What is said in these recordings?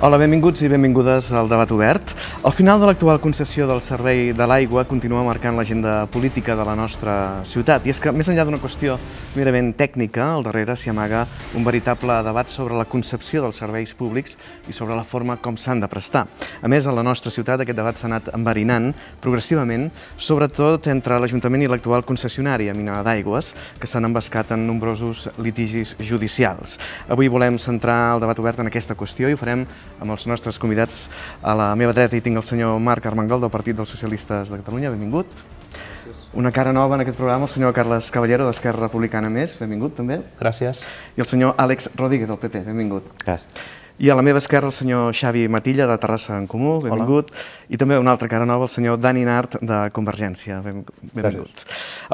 Hola, benvinguts i benvingudes al Debat Obert. El final de l'actual concessió del Servei de l'Aigua continua marcant l'agenda política de la nostra ciutat. I és que, més enllà d'una qüestió merament tècnica, al darrere s'hi amaga un veritable debat sobre la concepció dels serveis públics i sobre la forma com s'han de prestar. A més, a la nostra ciutat aquest debat s'ha anat enverinant progressivament, sobretot entre l'Ajuntament i l'actual concessionària Mina d'Aigües, que s'han embascat en nombrosos litigis judicials. Avui volem centrar el debat obert en aquesta qüestió i ho farem amb els nostres convidats. A la meva dreta hi tinc el senyor Marc Armengol, del Partit dels Socialistes de Catalunya. Benvingut. Gràcies. Una cara nova en aquest programa, el senyor Carles Caballero, d'Esquerra Republicana Més. Benvingut, també. Gràcies. I el senyor Àlex Rodríguez, del PP. Benvingut. Gràcies. I a la meva esquerra el senyor Xavi Matilla, de Terrassa en Comú, benvingut. Hola. I també una altra cara nova, el senyor Dani Nart, de Convergència, benvingut. Gràcies.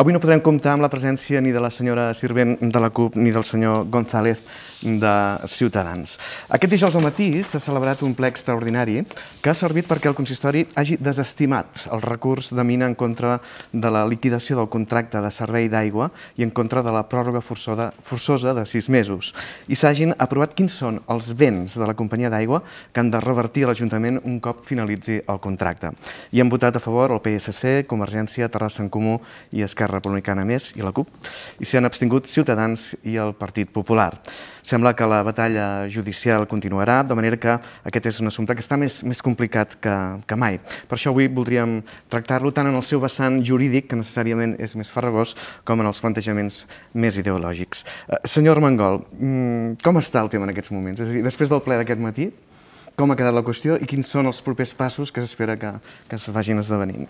Avui no podrem comptar amb la presència ni de la senyora Sirvent de la CUP ni del senyor González de Ciutadans. Aquest dijous al matí s'ha celebrat un ple extraordinari que ha servit perquè el consistori hagi desestimat el recurs de Mina en contra de la liquidació del contracte de servei d'aigua i en contra de la pròrroga forçosa de sis mesos i s'hagin aprovat quins són els béns de la companyia d'aigua que han de revertir a l'Ajuntament un cop finalitzi el contracte. I han votat a favor el PSC, Convergència, Terrassa en Comú i Esquerra Republicana Més i la CUP i s'hi han abstingut Ciutadans i el Partit Popular. Sembla que la batalla judicial continuarà, de manera que aquest és un assumpte que està més, més complicat que, que mai. Per això avui voldríem tractar-lo tant en el seu vessant jurídic, que necessàriament és més farragós, com en els plantejaments més ideològics. Eh, senyor Mangol, mm, com està el tema en aquests moments? És a dir, després del ple d'aquest matí, com ha quedat la qüestió i quins són els propers passos que s'espera que, que es vagin esdevenint?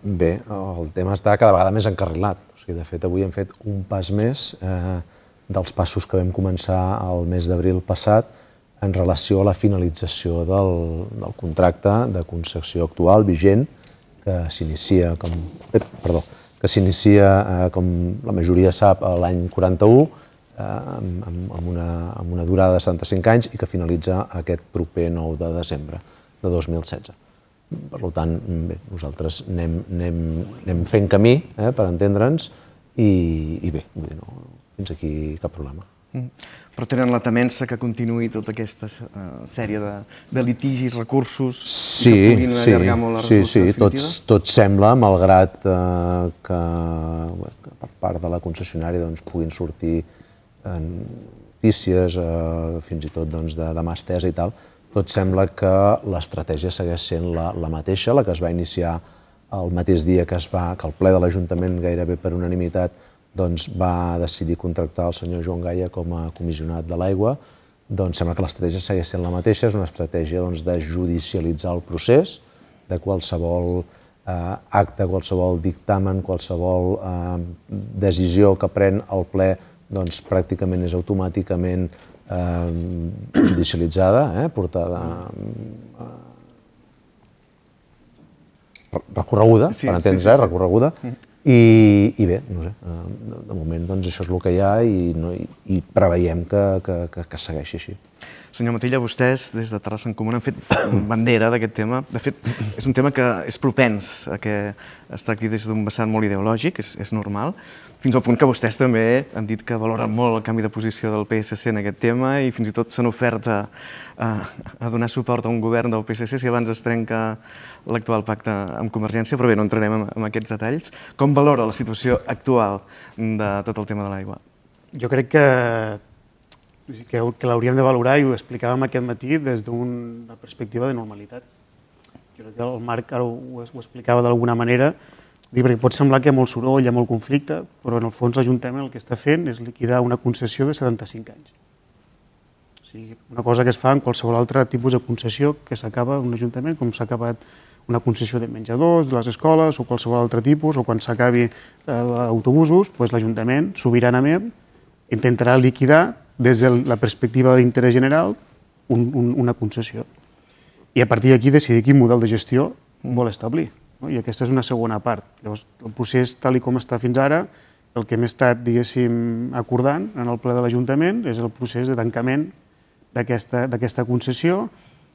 Bé, el tema està cada vegada més encarrilat. O sigui, de fet, avui hem fet un pas més eh, dels passos que vam començar el mes d'abril passat en relació a la finalització del, del contracte de concessió actual vigent que s'inicia com, eh, perdó, que s'inicia, eh, com la majoria sap, l'any 41, eh, amb, amb, una, amb una durada de 75 anys i que finalitza aquest proper 9 de desembre de 2016. Per tant, bé, nosaltres anem, anem, anem fent camí eh, per entendre'ns i, i bé, no, fins aquí cap problema. Mm. Però tenen la temença que continuï tota aquesta eh, sèrie de, de litigis, recursos, sí, que sí, molt la sí, sí, tot, tot sembla, malgrat eh, que, que, per part de la concessionària doncs, puguin sortir en notícies, eh, fins i tot doncs, de, de mà estesa i tal, tot sembla que l'estratègia segueix sent la, la mateixa, la que es va iniciar el mateix dia que es va, que el ple de l'Ajuntament gairebé per unanimitat doncs, va decidir contractar el senyor Joan Gaia com a comissionat de l'aigua, doncs sembla que l'estratègia segueix sent la mateixa, és una estratègia doncs, de judicialitzar el procés de qualsevol eh, acte, qualsevol dictamen, qualsevol eh, decisió que pren el ple doncs, pràcticament és automàticament eh, judicialitzada, eh, portada eh, recorreguda, sí, per entendre, sí, sí, eh, sí. recorreguda, mm. I, i bé, no sé, eh, de moment doncs, això és el que hi ha i, no, i, i preveiem que, que, que, que segueixi així. Senyor Matilla, vostès des de Terrassa en Comú han fet bandera d'aquest tema. De fet, és un tema que és propens a que es tracti des d'un vessant molt ideològic, és, és normal, fins al punt que vostès també han dit que valoren molt el canvi de posició del PSC en aquest tema i fins i tot s'han ofert a, a, a donar suport a un govern del PSC si abans es trenca l'actual pacte amb Convergència, però bé, no entrarem en, en aquests detalls. Com valora la situació actual de tot el tema de l'aigua? Jo crec que que, que l'hauríem de valorar i ho explicàvem aquest matí des d'una perspectiva de normalitat. Jo crec que el Marc ara ho, ho explicava d'alguna manera, Dic, perquè pot semblar que hi ha molt soroll, hi ha molt conflicte, però en el fons l'Ajuntament el que està fent és liquidar una concessió de 75 anys. O sigui, una cosa que es fa en qualsevol altre tipus de concessió que s'acaba en un Ajuntament, com s'ha acabat una concessió de menjadors, de les escoles o qualsevol altre tipus, o quan s'acabi eh, autobusos, doncs l'Ajuntament, sobiranament, intentarà liquidar des de la perspectiva de l'interès general un, un, una concessió. I a partir d'aquí decidir quin model de gestió vol establir. No? I aquesta és una segona part. Llavors, el procés, tal i com està fins ara, el que hem estat, diguéssim, acordant en el ple de l'Ajuntament és el procés de tancament d'aquesta concessió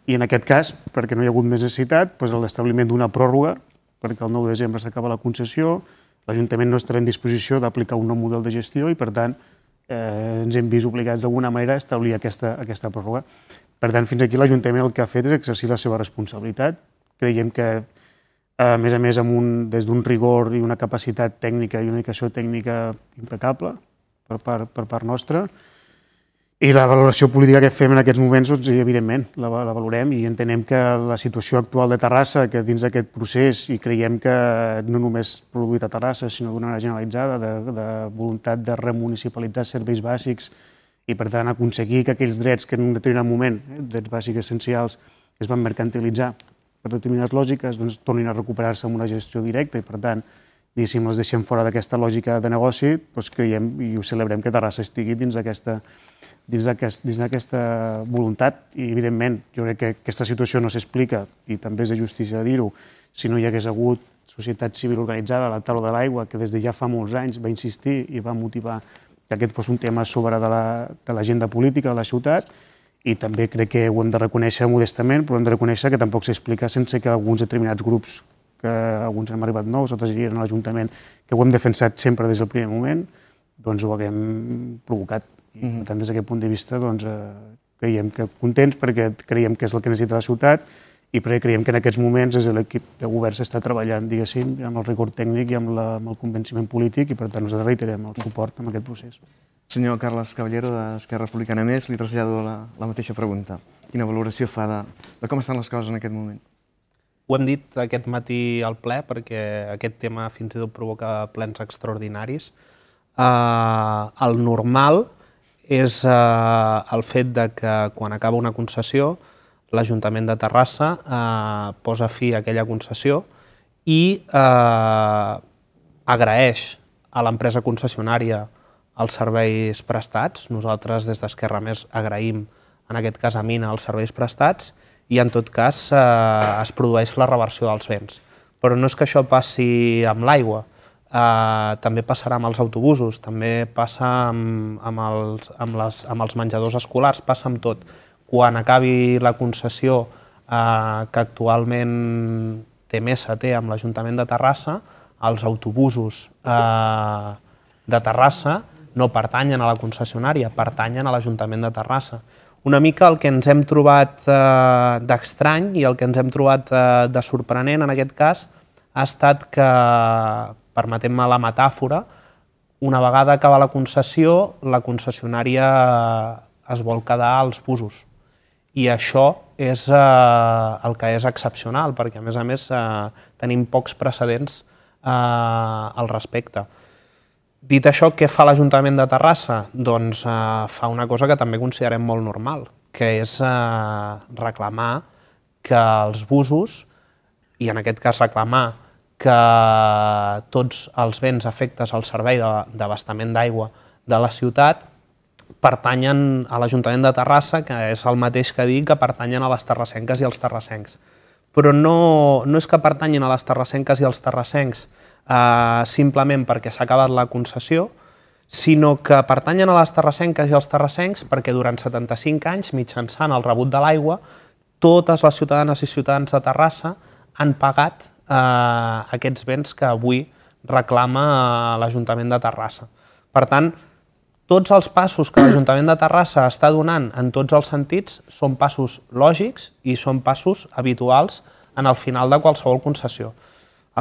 i en aquest cas, perquè no hi ha hagut més necessitat, doncs l'establiment d'una pròrroga, perquè el 9 de desembre s'acaba la concessió, l'Ajuntament no estarà en disposició d'aplicar un nou model de gestió i, per tant, eh, ens hem vist obligats d'alguna manera a establir aquesta, aquesta pròrroga. Per tant, fins aquí l'Ajuntament el que ha fet és exercir la seva responsabilitat. Creiem que a més a més amb un, des d'un rigor i una capacitat tècnica i una dedicació tècnica impecable per part, per part nostra. I la valoració política que fem en aquests moments, doncs, evidentment, la, la valorem i entenem que la situació actual de Terrassa, que dins d'aquest procés, i creiem que no només produït a Terrassa, sinó d'una manera generalitzada, de, de voluntat de remunicipalitzar serveis bàsics i, per tant, aconseguir que aquells drets que en un determinat moment, eh, drets bàsics essencials, es van mercantilitzar per determinades lògiques, doncs, tornin a recuperar-se amb una gestió directa i, per tant, diguéssim, les deixem fora d'aquesta lògica de negoci, doncs creiem i ho celebrem que Terrassa estigui dins d'aquesta dins d'aquesta voluntat i, evidentment, jo crec que aquesta situació no s'explica i també és de justícia dir-ho, si no hi hagués hagut societat civil organitzada, a la taula de l'aigua, que des de ja fa molts anys va insistir i va motivar que aquest fos un tema sobre de l'agenda la, de política de la ciutat, i també crec que ho hem de reconèixer modestament, però hem de reconèixer que tampoc s'explica sense que alguns determinats grups, que alguns han arribat nous, altres hi eren a l'Ajuntament, que ho hem defensat sempre des del primer moment, doncs ho haguem provocat. I, per mhm. tant, des d'aquest punt de vista, doncs, eh, creiem que contents perquè creiem que és el que necessita la ciutat i perquè creiem que en aquests moments és l'equip de govern s'està treballant, diguéssim, amb el rigor tècnic i amb, la, amb el convenciment polític i, per tant, nosaltres reiterem el suport en aquest procés. Senyor Carles Caballero, d'Esquerra Republicana Més, li trasllado la, la mateixa pregunta. Quina valoració fa de, de com estan les coses en aquest moment? Ho hem dit aquest matí al ple, perquè aquest tema fins i tot provoca plens extraordinaris. Uh, el normal és uh, el fet de que quan acaba una concessió, l'Ajuntament de Terrassa eh, posa fi a aquella concessió i eh, agraeix a l'empresa concessionària els serveis prestats. Nosaltres des d'Esquerra Més agraïm, en aquest cas a Mina, els serveis prestats i en tot cas eh, es produeix la reversió dels béns. Però no és que això passi amb l'aigua, eh, també passarà amb els autobusos, també passa amb, amb, els, amb, les, amb els menjadors escolars, passa amb tot. Quan acabi la concessió eh, que actualment té Mesa, té amb l'Ajuntament de Terrassa, els autobusos eh, de Terrassa no pertanyen a la concessionària, pertanyen a l'Ajuntament de Terrassa. Una mica el que ens hem trobat eh, d'estrany i el que ens hem trobat eh, de sorprenent en aquest cas ha estat que, permetem-me la metàfora, una vegada acaba la concessió, la concessionària eh, es vol quedar als busos. I això és eh, el que és excepcional, perquè a més a més eh, tenim pocs precedents eh, al respecte. Dit això, què fa l'Ajuntament de Terrassa? Doncs eh, fa una cosa que també considerem molt normal, que és eh, reclamar que els busos, i en aquest cas reclamar que tots els béns afectes al servei d'abastament d'aigua de la ciutat pertanyen a l'Ajuntament de Terrassa, que és el mateix que dir que pertanyen a les terrassenques i als terrassencs. Però no, no és que pertanyen a les terrassenques i als terrassencs, eh, simplement perquè s'ha acabat la concessió, sinó que pertanyen a les terrassenques i als terrassencs perquè durant 75 anys, mitjançant el rebut de l'aigua, totes les ciutadanes i ciutadans de Terrassa han pagat eh, aquests béns que avui reclama eh, l'Ajuntament de Terrassa. Per tant, tots els passos que l'Ajuntament de Terrassa està donant en tots els sentits són passos lògics i són passos habituals en el final de qualsevol concessió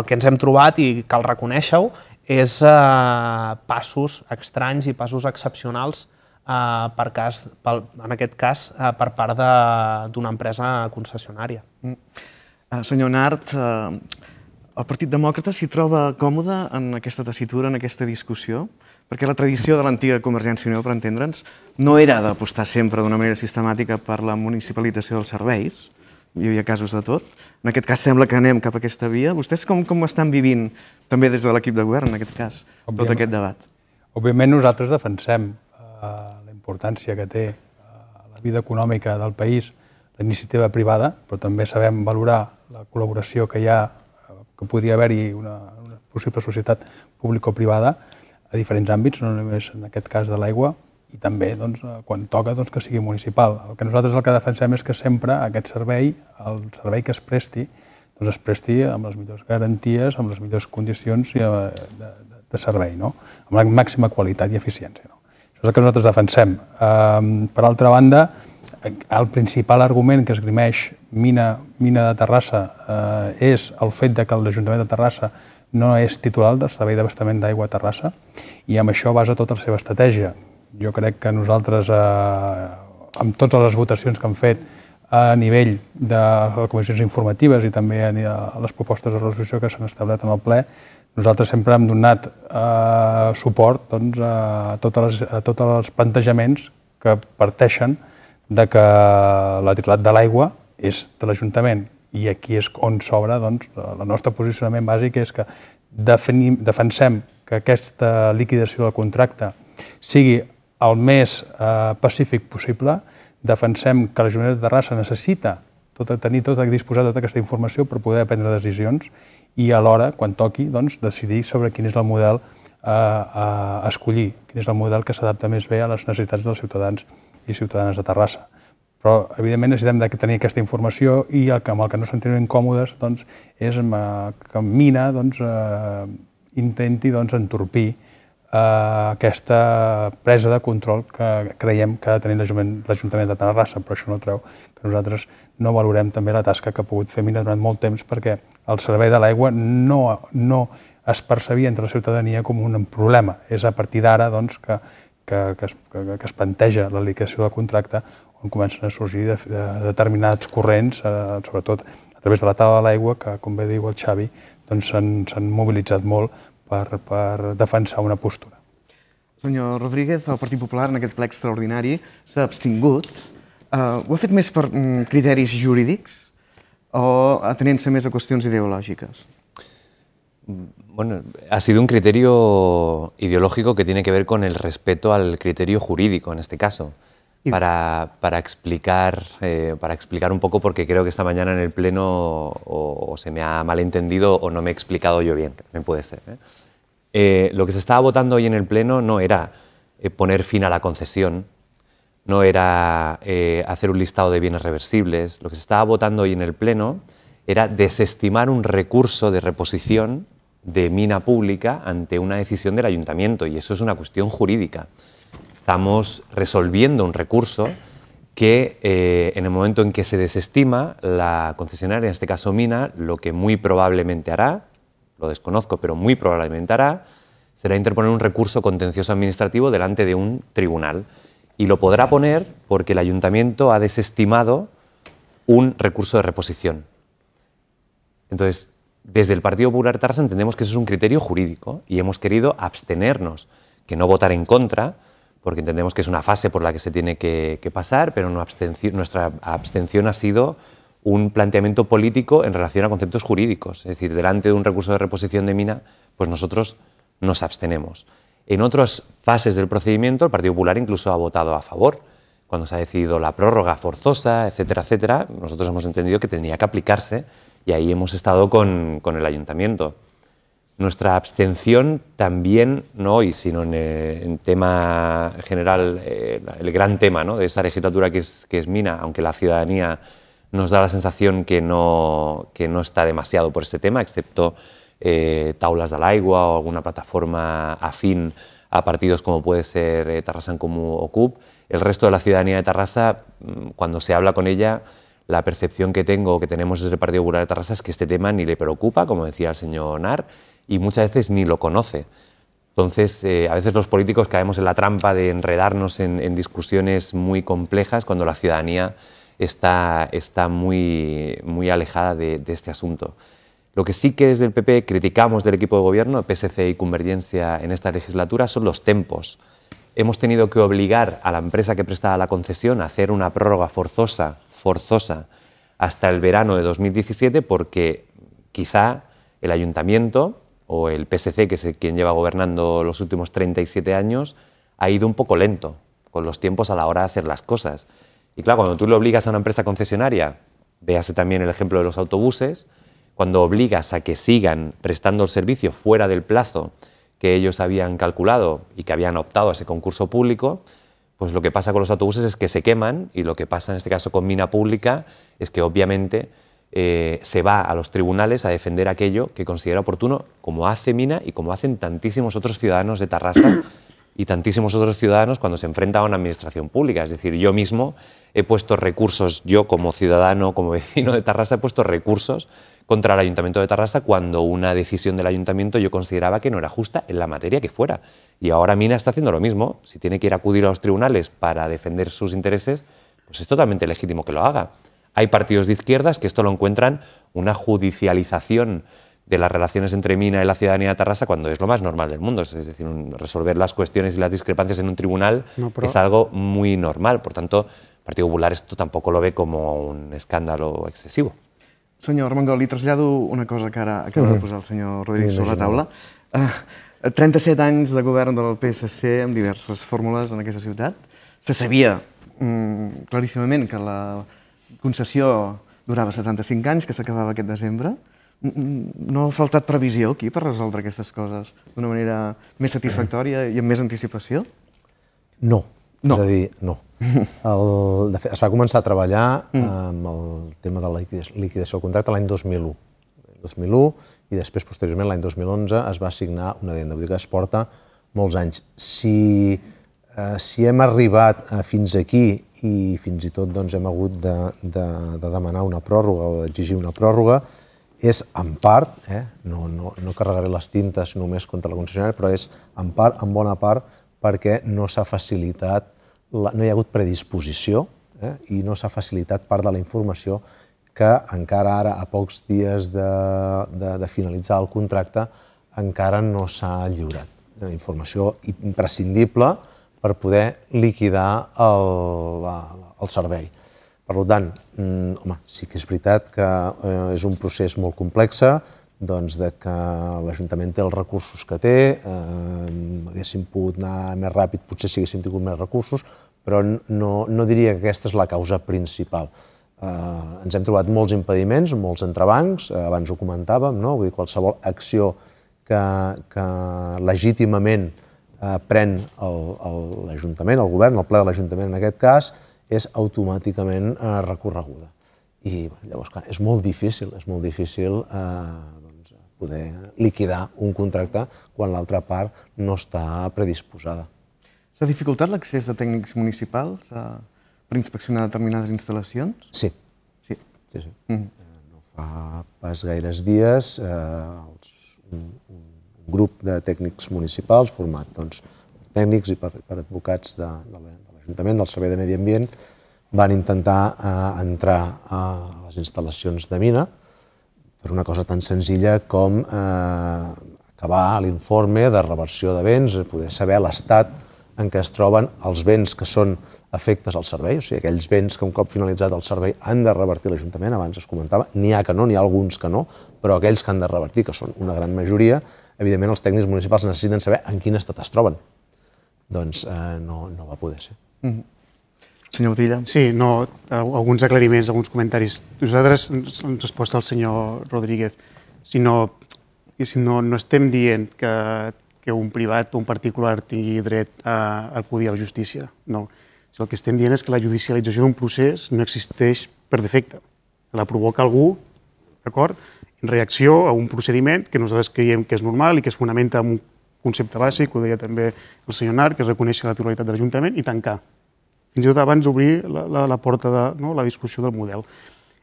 el que ens hem trobat, i cal reconèixer-ho, és eh, passos estranys i passos excepcionals eh, per cas, pel, en aquest cas eh, per part d'una empresa concessionària. Mm. Eh, senyor Nart, eh, el Partit Demòcrata s'hi troba còmode en aquesta tessitura, en aquesta discussió? Perquè la tradició de l'antiga Convergència i Unió, per entendre'ns, no era d'apostar sempre d'una manera sistemàtica per la municipalització dels serveis, hi havia casos de tot. En aquest cas sembla que anem cap a aquesta via. Vostès com, com estan vivint, també des de l'equip de govern, en aquest cas, Òbviament. tot aquest debat? Òbviament nosaltres defensem eh, la importància que té eh, la vida econòmica del país, la iniciativa privada, però també sabem valorar la col·laboració que hi ha, eh, que podria haver-hi una, una possible societat público-privada a diferents àmbits, no només en aquest cas de l'aigua, i també doncs, eh, quan toca doncs, que sigui municipal. El que nosaltres el que defensem és que sempre aquest servei, el servei que es presti, doncs es presti amb les millors garanties, amb les millors condicions eh, de, de, de servei, no? amb la màxima qualitat i eficiència. No? Això és el que nosaltres defensem. Ehm, per altra banda, el principal argument que esgrimeix Mina, Mina de Terrassa eh, és el fet de que l'Ajuntament de Terrassa no és titular del Servei d'Abastament d'Aigua a Terrassa i amb això basa tota la seva estratègia, jo crec que nosaltres, eh, amb totes les votacions que hem fet a nivell de les comissions informatives i també a les propostes de resolució que s'han establert en el ple, nosaltres sempre hem donat eh, suport doncs, a, totes les, a tots els plantejaments que parteixen de que la titulat de l'aigua és de l'Ajuntament i aquí és on s'obre doncs, el nostre posicionament bàsic és que definim, defensem que aquesta liquidació del contracte sigui el més eh, pacífic possible, defensem que la Generalitat de Terrassa necessita tenir tot, disposar tota aquesta informació per poder prendre decisions i alhora, quan toqui, doncs, decidir sobre quin és el model eh, a escollir, quin és el model que s'adapta més bé a les necessitats dels ciutadans i ciutadanes de Terrassa. Però, evidentment, necessitem tenir aquesta informació i el que, amb el que no sentirem incòmodes doncs, és eh, que Mina doncs, eh, intenti doncs, entorpir eh, aquesta presa de control que creiem que ha de tenir l'Ajuntament de Tarragona, però això no treu que nosaltres no valorem també la tasca que ha pogut fer Mina durant molt temps perquè el servei de l'aigua no, no es percebia entre la ciutadania com un problema. És a partir d'ara doncs, que, que, que, es, que, que es planteja la liquidació del contracte on comencen a sorgir de, de determinats corrents, eh, sobretot a través de la taula de l'aigua, que, com bé diu el Xavi, doncs, s'han doncs, mobilitzat molt per, per defensar una postura. Senyor Rodríguez, el Partit Popular en aquest ple extraordinari s'ha abstingut. Uh, ho ha fet més per um, criteris jurídics o atenent-se més a qüestions ideològiques? Bueno, ha sido un criterio ideológico que tiene que ver con el respeto al criterio jurídico en este caso. Para, para, explicar, eh, para explicar un poco, porque creo que esta mañana en el Pleno o, o, se me ha malentendido o no me he explicado yo bien, que también puede ser. ¿eh? Eh, lo que se estaba votando hoy en el Pleno no era eh, poner fin a la concesión, no era eh, hacer un listado de bienes reversibles, lo que se estaba votando hoy en el Pleno era desestimar un recurso de reposición de mina pública ante una decisión del ayuntamiento y eso es una cuestión jurídica. Estamos resolviendo un recurso que en el momento en que se desestima, la concesionaria, en este caso Mina, lo que muy probablemente hará lo desconozco, pero muy probablemente hará, será interponer un recurso contencioso administrativo delante de un tribunal. Y lo podrá poner porque el ayuntamiento ha desestimado un recurso de reposición. Entonces, desde el Partido Popular Tarsa entendemos que eso es un criterio jurídico y hemos querido abstenernos, que no votar en contra, porque entendemos que es una fase por la que se tiene que, que pasar, pero nuestra abstención ha sido un planteamiento político en relación a conceptos jurídicos. Es decir, delante de un recurso de reposición de mina, pues nosotros nos abstenemos. En otras fases del procedimiento, el Partido Popular incluso ha votado a favor. Cuando se ha decidido la prórroga forzosa, etcétera, etcétera, nosotros hemos entendido que tenía que aplicarse y ahí hemos estado con, el ayuntamiento. Nuestra abstención también, no hoy, sino en, eh, tema general, eh, el gran tema de esa legislatura que es, que es Mina, aunque la ciudadanía nos da la sensación que no, que no está demasiado por este tema, excepto eh, taulas de l'aigua o alguna plataforma afín a partidos como puede ser eh, Tarrasa en Comú o CUP. El resto de la ciudadanía de Tarrasa, mm, cuando se habla con ella, la percepción que tengo o que tenemos desde el Partido Popular de Tarrasa es que este tema ni le preocupa, como decía el señor Nar, y muchas veces ni lo conoce. Entonces, eh, a veces los políticos caemos en la trampa de enredarnos en discusiones muy complejas cuando la ciudadanía está, está muy, muy alejada de, este asunto. Lo que sí que desde el PP criticamos del equipo de gobierno, PSC y Convergencia en esta legislatura, son los tempos. Hemos tenido que obligar a la empresa que prestaba la concesión a hacer una prórroga forzosa, forzosa, hasta el verano de 2017 porque quizá el ayuntamiento o el PSC, que es quien lleva gobernando los últimos 37 años, ha ido un poco lento con los tiempos a la hora de hacer las cosas. Y claro, cuando tú le obligas a una empresa concesionaria, véase también el ejemplo de los autobuses, cuando obligas a que sigan prestando el servicio fuera del plazo que ellos habían calculado y que habían optado a ese concurso público, pues lo que pasa con los autobuses es que se queman y lo que pasa en este caso con Mina Pública es que obviamente eh, se va a los tribunales a defender aquello que considera oportuno, como hace Mina y como hacen tantísimos otros ciudadanos de Tarrasa y tantísimos otros ciudadanos cuando se enfrenta a una administración pública. Es decir, yo mismo he puesto recursos, yo como ciudadano, como vecino de Tarrasa, he puesto recursos contra el Ayuntamiento de Tarrasa cuando una decisión del Ayuntamiento yo consideraba que no era justa en la materia que fuera. Y ahora Mina está haciendo lo mismo. Si tiene que ir a acudir a los tribunales para defender sus intereses, pues es totalmente legítimo que lo haga. Hay partidos de izquierdas que esto lo encuentran una judicialización de las relaciones entre Mina y la ciudadanía de Tarrasa cuando es lo más normal del mundo. Es decir, resolver las cuestiones y las discrepancias en un tribunal es algo muy normal. Por tanto, Partido Popular esto tampoco lo ve como un escándalo excesivo. Senyor Armengol, li trasllado una cosa que ara acaba de mm-hmm. posar el senyor Rodríguez sobre la taula. 37 ah, anys de govern del PSC amb diverses fórmules en aquesta ciutat. Se sabia mm, claríssimament que la concessió durava 75 anys, que s'acabava aquest desembre. Mm, mm, no ha faltat previsió aquí per resoldre aquestes coses d'una manera més satisfactòria i amb més anticipació? No. No. És a dir, no. El, de fet, es va començar a treballar mm. amb el tema de la liquidació del contracte l'any 2001. 2001 i després, posteriorment, l'any 2011, es va signar una denda. Vull dir que es porta molts anys. Si, eh, si hem arribat eh, fins aquí i fins i tot doncs, hem hagut de, de, de demanar una pròrroga o d'exigir una pròrroga, és en part, eh, no, no, no carregaré les tintes només contra la concessionària, però és en part, en bona part, perquè no s'ha facilitat no hi ha hagut predisposició eh, i no s'ha facilitat part de la informació que encara ara, a pocs dies de, de, de finalitzar el contracte, encara no s'ha lliurat. Eh, informació imprescindible per poder liquidar el, la, el servei. Per tant, mm, home, sí que és veritat que eh, és un procés molt complex, doncs, de que l'Ajuntament té els recursos que té, eh, haguéssim pogut anar més ràpid, potser si haguéssim tingut més recursos, però no, no diria que aquesta és la causa principal. Eh, ens hem trobat molts impediments, molts entrebancs, eh, abans ho comentàvem, no? Vull dir, qualsevol acció que, que legítimament eh, pren l'Ajuntament, el, el, el govern, el ple de l'Ajuntament en aquest cas, és automàticament eh, recorreguda. I llavors, clar, és molt difícil, és molt difícil eh, poder liquidar un contracte quan l'altra part no està predisposada. S'ha dificultat l'accés de tècnics municipals a, per inspeccionar determinades instal·lacions? Sí. Sí? Sí, sí. Mm -hmm. No fa pas gaires dies eh, els, un, un grup de tècnics municipals format doncs, tècnics i per, per advocats de, de l'Ajuntament, del Servei de Medi Ambient, van intentar eh, entrar a les instal·lacions de mina, per una cosa tan senzilla com eh, acabar l'informe de reversió de béns, poder saber l'estat en què es troben els béns que són efectes al servei, o sigui, aquells béns que un cop finalitzat el servei han de revertir l'Ajuntament, abans es comentava, n'hi ha que no, n'hi ha alguns que no, però aquells que han de revertir, que són una gran majoria, evidentment els tècnics municipals necessiten saber en quin estat es troben. Doncs eh, no, no va poder ser. Mm -hmm. Senyor Botilla. Sí, no, alguns aclariments, alguns comentaris. Nosaltres, en resposta al senyor Rodríguez, si no, si no, no estem dient que, que un privat o un particular tingui dret a, acudir a la justícia, no. El que estem dient és que la judicialització d'un procés no existeix per defecte. La provoca algú, d'acord? En reacció a un procediment que nosaltres creiem que és normal i que es fonamenta en un concepte bàsic, ho deia també el senyor Nar, que es reconeix la titularitat de l'Ajuntament i tancar fins i tot abans d'obrir la, la, la porta de no, la discussió del model.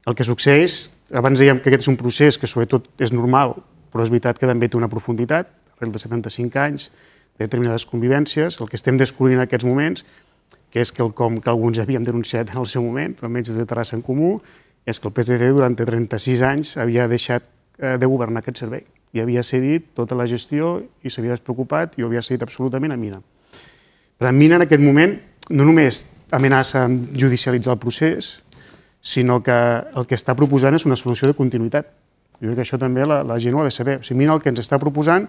El que succeeix, abans dèiem que aquest és un procés que sobretot és normal, però és veritat que també té una profunditat, arrel de 75 anys, de determinades convivències, el que estem descobrint en aquests moments, que és que el com que alguns havíem denunciat en el seu moment, almenys des de Terrassa en Comú, és que el PSDC durant 36 anys havia deixat eh, de governar aquest servei i havia cedit tota la gestió i s'havia despreocupat i ho havia cedit absolutament a Mina. Per tant, Mina en aquest moment no només amenaça en judicialitzar el procés, sinó que el que està proposant és una solució de continuïtat. Jo crec que això també la, la gent ho ha de saber. O sigui, mira, el que ens està proposant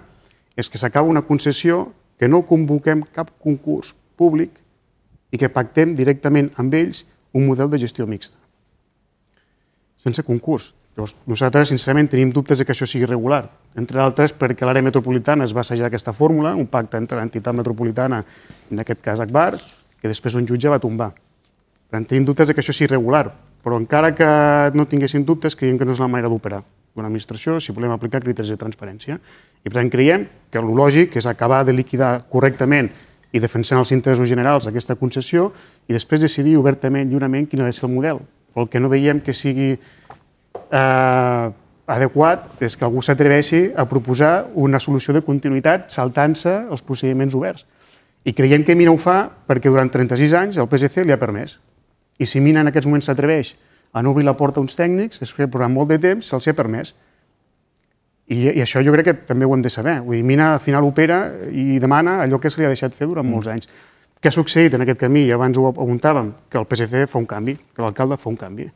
és que s'acaba una concessió, que no convoquem cap concurs públic i que pactem directament amb ells un model de gestió mixta. Sense concurs. Llavors, nosaltres, sincerament, tenim dubtes de que això sigui regular. Entre altres, perquè l'àrea metropolitana es va assajar aquesta fórmula, un pacte entre l'entitat metropolitana, en aquest cas Agbar, que després un jutge va tombar. Per tant, tenim dubtes que això és irregular, però encara que no tinguessin dubtes, creiem que no és la manera d'operar d'una administració si volem aplicar criteris de transparència. I per tant, creiem que el lògic és acabar de liquidar correctament i defensant els interessos generals d'aquesta concessió i després decidir obertament, lliurement, quin ha de ser el model. Però el que no veiem que sigui eh, adequat és que algú s'atreveixi a proposar una solució de continuïtat saltant-se els procediments oberts. I creiem que Mina ho fa perquè durant 36 anys el PSC li ha permès. I si Mina en aquests moments s'atreveix a no obrir la porta a uns tècnics, és que durant molt de temps se'ls ha permès. I, I això jo crec que també ho hem de saber. Vull dir, Mina al final opera i demana allò que se li ha deixat fer durant mm. molts anys. Què ha succeït en aquest camí? I abans ho apuntàvem, que el PSC fa un canvi, que l'alcalde fa un canvi.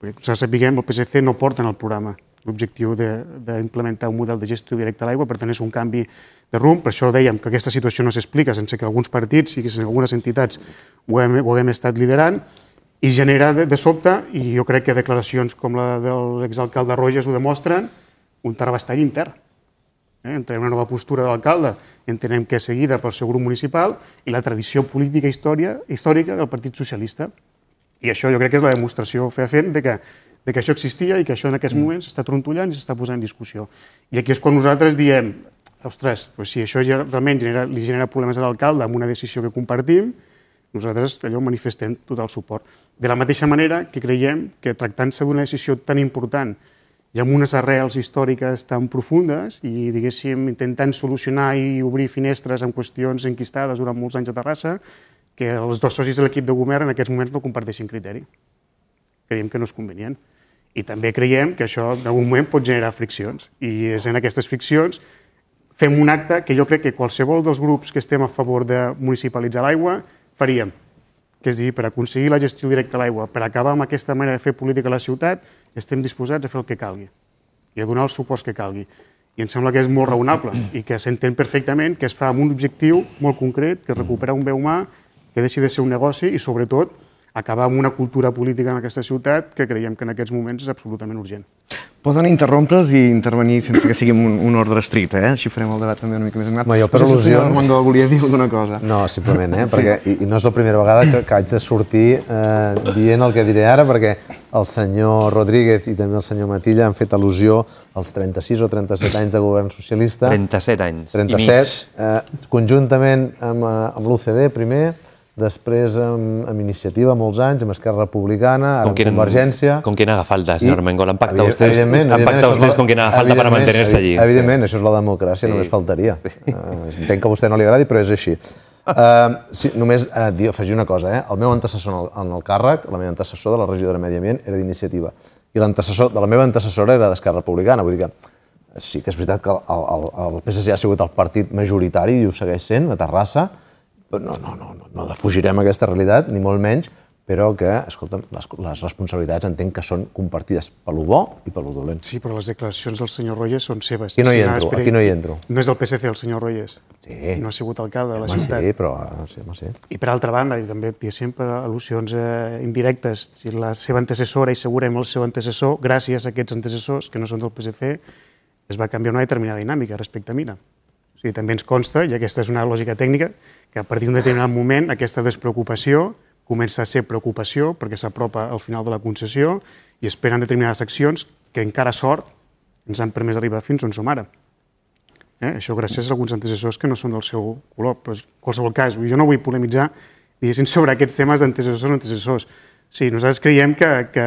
Perquè, que sapiguem, el PSC no porta en el programa l'objectiu d'implementar un model de gestió directa a l'aigua, per tant és un canvi de rumb, per això dèiem que aquesta situació no s'explica sense que alguns partits i que algunes entitats ho haguem, ho estat liderant, i genera de, de sobte, i jo crec que declaracions com la de l'exalcalde Roges ho demostren, un terrabastall intern. Eh? Entre una nova postura de l'alcalde, entenem que és seguida pel seu grup municipal, i la tradició política història, històrica del Partit Socialista. I això jo crec que és la demostració fea fent de que de que això existia i que això en aquests mm. moments s'està trontollant i s'està posant en discussió. I aquí és quan nosaltres diem, ostres, pues si això ja realment genera, li genera problemes a l'alcalde amb una decisió que compartim, nosaltres allò manifestem total suport. De la mateixa manera que creiem que tractant-se d'una decisió tan important i amb unes arrels històriques tan profundes i, diguéssim, intentant solucionar i obrir finestres amb qüestions enquistades durant molts anys a Terrassa, que els dos socis de l'equip de govern en aquests moments no comparteixin criteri. Creiem que no és convenient. I també creiem que això en algun moment pot generar friccions. I és en aquestes friccions fem un acte que jo crec que qualsevol dels grups que estem a favor de municipalitzar l'aigua faríem. Que és dir, per aconseguir la gestió directa de l'aigua, per acabar amb aquesta manera de fer política a la ciutat, estem disposats a fer el que calgui i a donar el suport que calgui. I em sembla que és molt raonable i que s'entén perfectament que es fa amb un objectiu molt concret, que és recuperar un bé humà, que deixi de ser un negoci i, sobretot, acabar amb una cultura política en aquesta ciutat que creiem que en aquests moments és absolutament urgent. Poden interrompre's i intervenir sense que sigui un, un ordre estricte, eh? Així farem el debat també una mica més enllà. No, jo per no al·lusions... Sé no volia dir alguna cosa. No, simplement, eh? Perquè, sí. i, no és la primera vegada que, que haig de sortir eh, dient el que diré ara, perquè el senyor Rodríguez i també el senyor Matilla han fet al·lusió als 36 o 37 anys de govern socialista. 37 anys 37, i mig. Eh, conjuntament amb, eh, amb l'UCD primer, després amb, amb Iniciativa molts anys, amb Esquerra Republicana, ara amb Convergència... Com que n'haga falta, senyor Armengol, han pactat vostès, han pactat vostès com que n'haga falta per mantenir-se allí. Evidentment, sí. això és la democràcia, sí. només faltaria. Sí. Uh, entenc que a vostè no li agradi, però és així. Uh, sí, només uh, dir, afegir una cosa, eh? el meu antecessor en el, càrrec, la meva antecessor de la regidora de Medi Ambient era d'Iniciativa, i l'antecessor de la meva antecessora era d'Esquerra Republicana, vull dir que sí que és veritat que el, el, el PSC ha sigut el partit majoritari i ho segueix sent, a Terrassa, no, no, no, no, no defugirem aquesta realitat, ni molt menys, però que, escolta, les, les responsabilitats entenc que són compartides pel bo i pel dolent. Sí, però les declaracions del senyor Royes són seves. Aquí no hi entro, aquí no hi entro. No és del PSC, el senyor Royes. Sí. No ha sigut alcalde de la home, ciutat. Sí, però... Ah, sí, home, sí. I per altra banda, i també, ha sempre al·lusions eh, indirectes, la seva antecessora i segurament el seu antecessor, gràcies a aquests antecessors que no són del PSC, es va canviar una determinada dinàmica respecte a Mina sigui, també ens consta, i aquesta és una lògica tècnica, que a partir d'un determinat moment aquesta despreocupació comença a ser preocupació perquè s'apropa al final de la concessió i esperen determinades accions que encara sort ens han permès arribar fins on som ara. Eh? Això gràcies a alguns antecessors que no són del seu color, però en qualsevol cas, jo no vull polemitzar sobre aquests temes d'antecessors o antecessors. antecessors Sí, nosaltres creiem que, que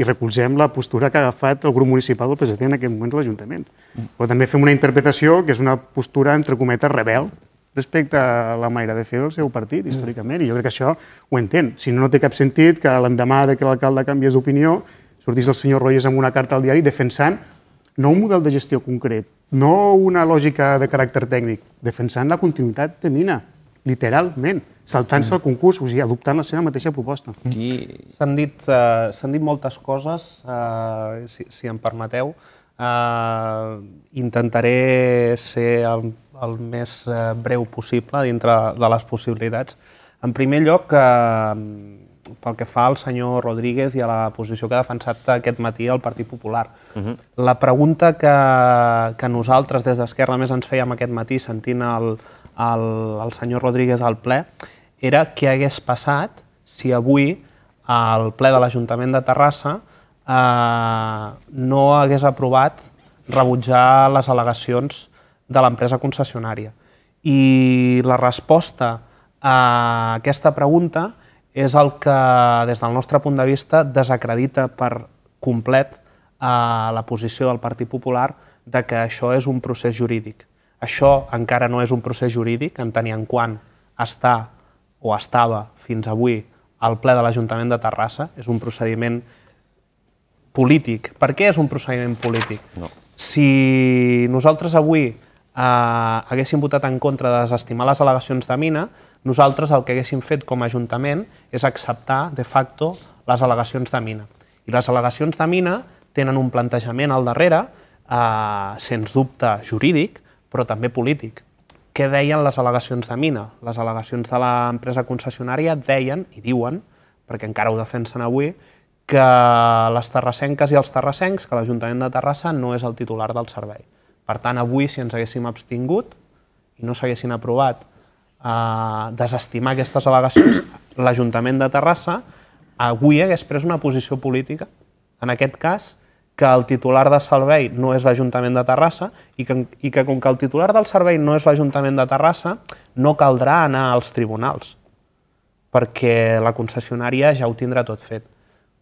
i recolzem la postura que ha agafat el grup municipal del PSC en aquest moment l'Ajuntament. Però també fem una interpretació que és una postura, entre cometes, rebel respecte a la manera de fer del seu partit, mm. històricament, i jo crec que això ho entén. Si no, no té cap sentit que l'endemà que l'alcalde canviés d'opinió sortís el senyor Royes amb una carta al diari defensant no un model de gestió concret, no una lògica de caràcter tècnic, defensant la continuïtat de Mina, literalment saltant-se el concurs, o sigui, adoptant la seva mateixa proposta. Aquí... S'han dit, uh, dit moltes coses, uh, si, si em permeteu. Uh, intentaré ser el, el més breu possible dintre de les possibilitats. En primer lloc, uh, pel que fa al senyor Rodríguez i a la posició que ha defensat aquest matí el Partit Popular. Uh mhm. -huh. La pregunta que, que nosaltres des d'Esquerra més ens fèiem aquest matí sentint el, el, el senyor Rodríguez al ple era què hagués passat si avui el ple de l'Ajuntament de Terrassa eh, no hagués aprovat rebutjar les al·legacions de l'empresa concessionària. I la resposta a aquesta pregunta és el que, des del nostre punt de vista, desacredita per complet a eh, la posició del Partit Popular de que això és un procés jurídic. Això encara no és un procés jurídic, en tant quan en quant està o estava fins avui al ple de l'Ajuntament de Terrassa. És un procediment polític. Per què és un procediment polític? No. Si nosaltres avui eh, haguéssim votat en contra de desestimar les al·legacions de mina, nosaltres el que haguéssim fet com a Ajuntament és acceptar de facto les al·legacions de mina. I les al·legacions de mina tenen un plantejament al darrere, eh, sens dubte jurídic, però també polític què deien les al·legacions de mina. Les al·legacions de l'empresa concessionària deien, i diuen, perquè encara ho defensen avui, que les terrassenques i els terrassencs, que l'Ajuntament de Terrassa no és el titular del servei. Per tant, avui, si ens haguéssim abstingut i no s'haguessin aprovat eh, desestimar aquestes al·legacions, l'Ajuntament de Terrassa avui hagués pres una posició política, en aquest cas, que el titular de servei no és l'Ajuntament de Terrassa i que, i que com que el titular del servei no és l'Ajuntament de Terrassa, no caldrà anar als tribunals, perquè la concessionària ja ho tindrà tot fet.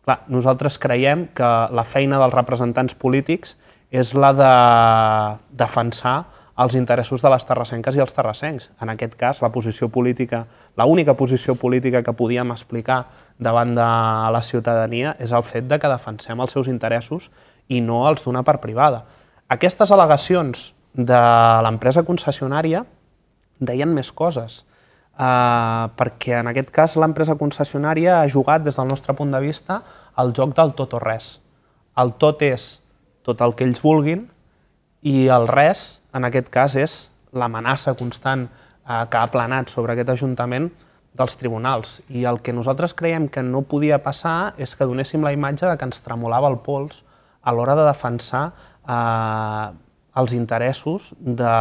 Clar, nosaltres creiem que la feina dels representants polítics és la de defensar els interessos de les terrassenques i els terrassencs. En aquest cas, la posició política, l'única posició política que podíem explicar davant de la ciutadania és el fet de que defensem els seus interessos i no els donar per privada. Aquestes al·legacions de l'empresa concessionària deien més coses, eh, perquè en aquest cas l'empresa concessionària ha jugat, des del nostre punt de vista, el joc del tot o res. El tot és tot el que ells vulguin i el res, en aquest cas, és l'amenaça constant eh, que ha planat sobre aquest Ajuntament dels tribunals. I el que nosaltres creiem que no podia passar és que donéssim la imatge de que ens tremolava el pols a l'hora de defensar eh, els interessos de,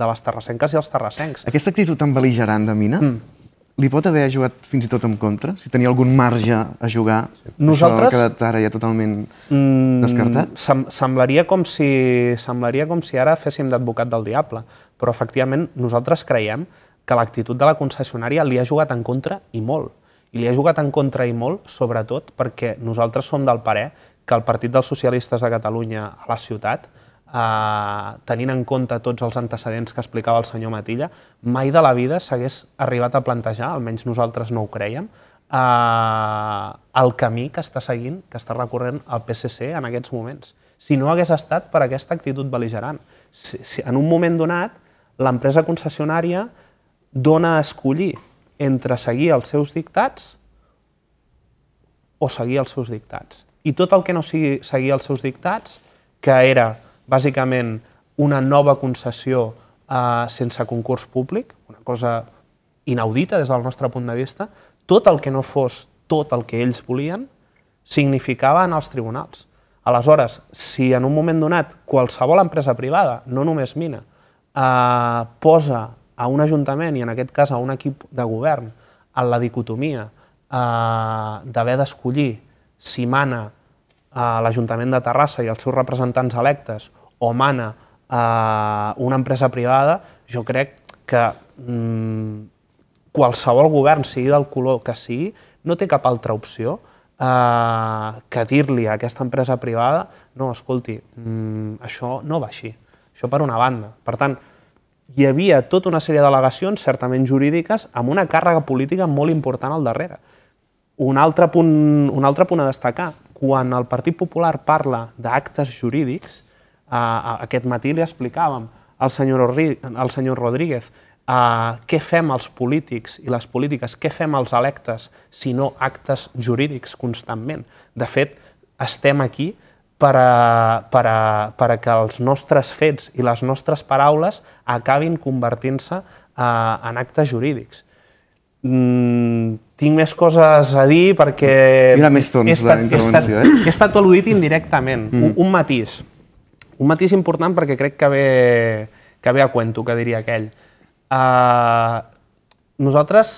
de les terrassenques i els terrassencs. Aquesta actitud tan beligerant de Mina mm. li pot haver jugat fins i tot en contra? Si tenia algun marge a jugar, Nosaltres, això ha quedat ara ja totalment mm, descartat? Sem semblaria, com si, semblaria com si ara féssim d'advocat del diable, però efectivament nosaltres creiem que l'actitud de la concessionària li ha jugat en contra i molt. I li ha jugat en contra i molt, sobretot perquè nosaltres som del parer que el Partit dels Socialistes de Catalunya a la ciutat, eh, tenint en compte tots els antecedents que explicava el senyor Matilla, mai de la vida s'hagués arribat a plantejar, almenys nosaltres no ho creiem, eh, el camí que està seguint, que està recorrent el PSC en aquests moments. Si no hagués estat per aquesta actitud beligerant. Si, si, en un moment donat, l'empresa concessionària dona a escollir entre seguir els seus dictats o seguir els seus dictats i tot el que no sigui seguir els seus dictats, que era bàsicament una nova concessió eh, sense concurs públic, una cosa inaudita des del nostre punt de vista, tot el que no fos tot el que ells volien significava en els tribunals. Aleshores, si en un moment donat qualsevol empresa privada, no només Mina, eh, posa a un ajuntament i en aquest cas a un equip de govern en la dicotomia eh, d'haver d'escollir si mana a eh, l'Ajuntament de Terrassa i els seus representants electes o mana a eh, una empresa privada, jo crec que mm, qualsevol govern, sigui del color que sigui, no té cap altra opció eh, que dir-li a aquesta empresa privada no, escolti, mm, això no va així. Això per una banda. Per tant, hi havia tota una sèrie d'al·legacions certament jurídiques amb una càrrega política molt important al darrere. Un altre punt, un altre punt a destacar, quan el Partit Popular parla d'actes jurídics, eh, eh aquest matí li explicàvem al senyor, al senyor Rodríguez eh, què fem els polítics i les polítiques, què fem els electes, si no actes jurídics constantment. De fet, estem aquí per a, eh, per, a, eh, per a que els nostres fets i les nostres paraules acabin convertint-se eh, en actes jurídics. Mm, tinc més coses a dir perquè... Mira més tons he estat, he estat, eh? he estat al·ludit indirectament. Mm. Un, un matís. Un matís important perquè crec que ve, que ve a cuento, que diria aquell. Uh, nosaltres,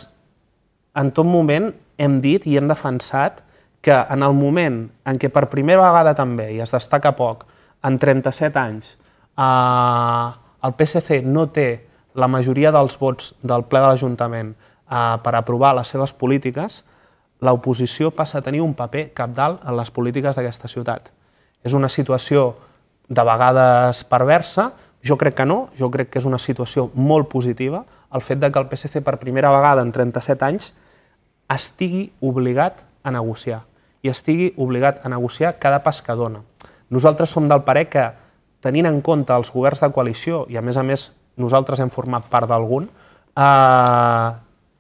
en tot moment, hem dit i hem defensat que en el moment en què per primera vegada també, i es destaca poc, en 37 anys, uh, el PSC no té la majoria dels vots del ple de l'Ajuntament, eh, per aprovar les seves polítiques, l'oposició passa a tenir un paper capdalt en les polítiques d'aquesta ciutat. És una situació de vegades perversa, jo crec que no, jo crec que és una situació molt positiva, el fet de que el PSC per primera vegada en 37 anys estigui obligat a negociar i estigui obligat a negociar cada pas que dona. Nosaltres som del parer que, tenint en compte els governs de coalició, i a més a més nosaltres hem format part d'algun, eh,